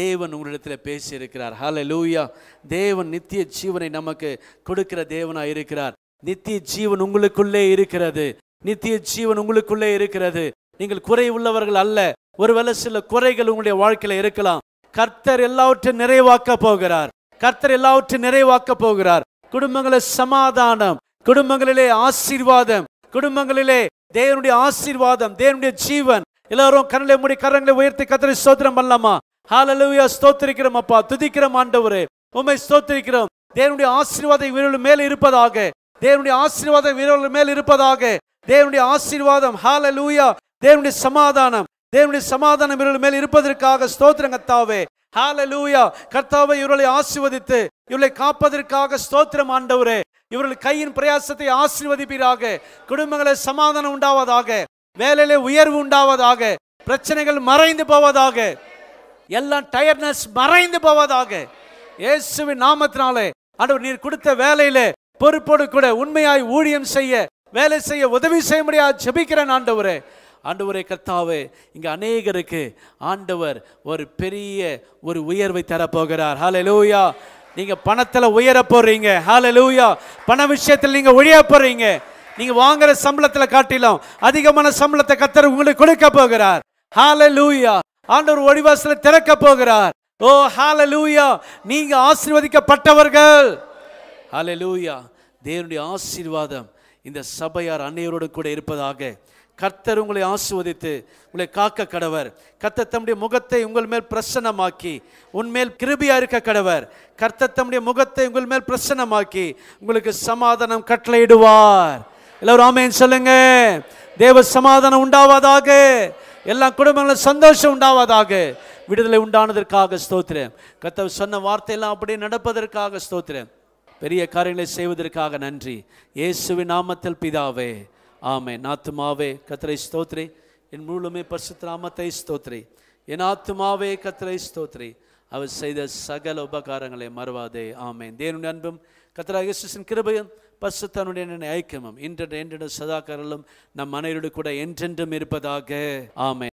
தேவன் உங்களிடத்தில் பேசியிருக்கிறார் ஹால லூயா தேவன் நித்திய ஜீவனை நமக்கு கொடுக்கிற தேவனாக இருக்கிறார் நித்திய ஜீவன் உங்களுக்குள்ளே இருக்கிறது நித்திய ஜீவன் உங்களுக்குள்ளே இருக்கிறது நீங்கள் குறை உள்ளவர்கள் அல்ல ஒருவேளை சில குறைகள் உங்களுடைய வாழ்க்கையில் இருக்கலாம் கர்த்தர் எல்லாவற்றையும் நிறைவாக்க போகிறார் கர்த்தர் எல்லாவற்றையும் நிறைவாக்க போகிறார் குடும்பங்களை சமாதானம் குடும்பங்களிலே ஆசீர்வாதம் குடும்பங்களிலே தேவனுடைய ஆசீர்வாதம் தேவனுடைய ஜீவன் எல்லாரும் கண்ணிலே மூடி கரங்களை உயர்த்தி கத்திரி சோதனம் பண்ணலாமா ஹாலலூயா ஸ்தோத்திரிக்கிறோம் அப்பா துதிக்கிறோம் ஆண்டவரு உண்மை ஸ்தோத்திரிக்கிறோம் தேவனுடைய ஆசீர்வாத விரல் மேல் இருப்பதாக தேவனுடைய ஆசீர்வாத விரல் மேல் இருப்பதாக தேவனுடைய ஆசீர்வாதம் ஹாலலூயா தேவனுடைய சமாதானம் தேவனுடைய சமாதானம் இவர்கள் மேல் இருப்பதற்காக ஸ்தோத்திரம் ஹால லூயா கர்த்தாவை இவர்களை ஆசிர்வதித்து இவர்களை காப்பதற்காக ஸ்தோத்திரம் ஆண்டவரே இவர்கள் கையின் பிரயாசத்தை ஆசீர்வதிப்பீராக குடும்பங்களை சமாதானம் உண்டாவதாக வேலையிலே உயர்வு உண்டாவதாக பிரச்சனைகள் மறைந்து போவதாக எல்லாம் டயர்னஸ் மறைந்து போவதாக இயேசுவின் நாமத்தினாலே ஆண்டவர் நீர் கொடுத்த வேலையில பொறுப்போடு கூட உண்மையாய் ஊழியம் செய்ய வேலை செய்ய உதவி செய்ய முடியாது ஜபிக்கிறேன் ஆண்டவரே ஆண்டவரே கர்த்தாவே இங்கே அநேகருக்கு ஆண்டவர் ஒரு பெரிய ஒரு உயர்வை தரப்போகிறார் ஹால லூயா நீங்கள் பணத்தில் உயர போகிறீங்க ஹால லூயா பண விஷயத்தில் நீங்கள் ஒழிய போகிறீங்க நீங்கள் வாங்குற சம்பளத்தில் காட்டிலும் அதிகமான சம்பளத்தை கத்தர் உங்களுக்கு கொடுக்க போகிறார் ஹால லூயா ஆண்டவர் ஒளிவாசல திறக்க போகிறார் ஓ ஹால லூயா நீங்க ஆசீர்வதிக்கப்பட்டவர்கள் ஹால லூயா தேவனுடைய ஆசீர்வாதம் இந்த சபையார் அன்னையரோடு கூட இருப்பதாக கர்த்தர் உங்களை ஆசுவதித்து உங்களை காக்க கடவர் கர்த்தர் தம்முடைய முகத்தை உங்கள் மேல் பிரசன்னமாக்கி உன்மேல் கிருபியா இருக்க கடவர் கர்த்தர் தம்முடைய முகத்தை உங்கள் மேல் பிரசன்னமாக்கி உங்களுக்கு சமாதானம் கட்டளையிடுவார் எல்லோரும் ஆமையன் சொல்லுங்க தேவ சமாதானம் உண்டாவதாக எல்லா குடும்பங்களும் சந்தோஷம் உண்டாவதாக விடுதலை உண்டானதற்காக ஸ்தோத்திரம் கத்தவர் சொன்ன வார்த்தையெல்லாம் அப்படியே நடப்பதற்காக ஸ்தோத்திரம் பெரிய காரியங்களை செய்வதற்காக நன்றி இயேசுவின் நாமத்தில் பிதாவே ஆமே நாத்துமாவே கத்திரை ஸ்தோத்ரி என் முழுமே பரிசுத்த நாமத்தை ஸ்தோத்ரி என் ஆத்துமாவே கத்திரை ஸ்தோத்ரி அவர் செய்த சகல உபகாரங்களை மறவாதே ஆமே தேனுடைய அன்பும் கத்திரா இயேசுவின் கிருபையும் பசுத்தனுடைய ஐக்கியமும் இன்றென்ற என்றும் சதாக்காரலும் நம் அனைவரோடு கூட என்றென்றும் இருப்பதாக ஆமை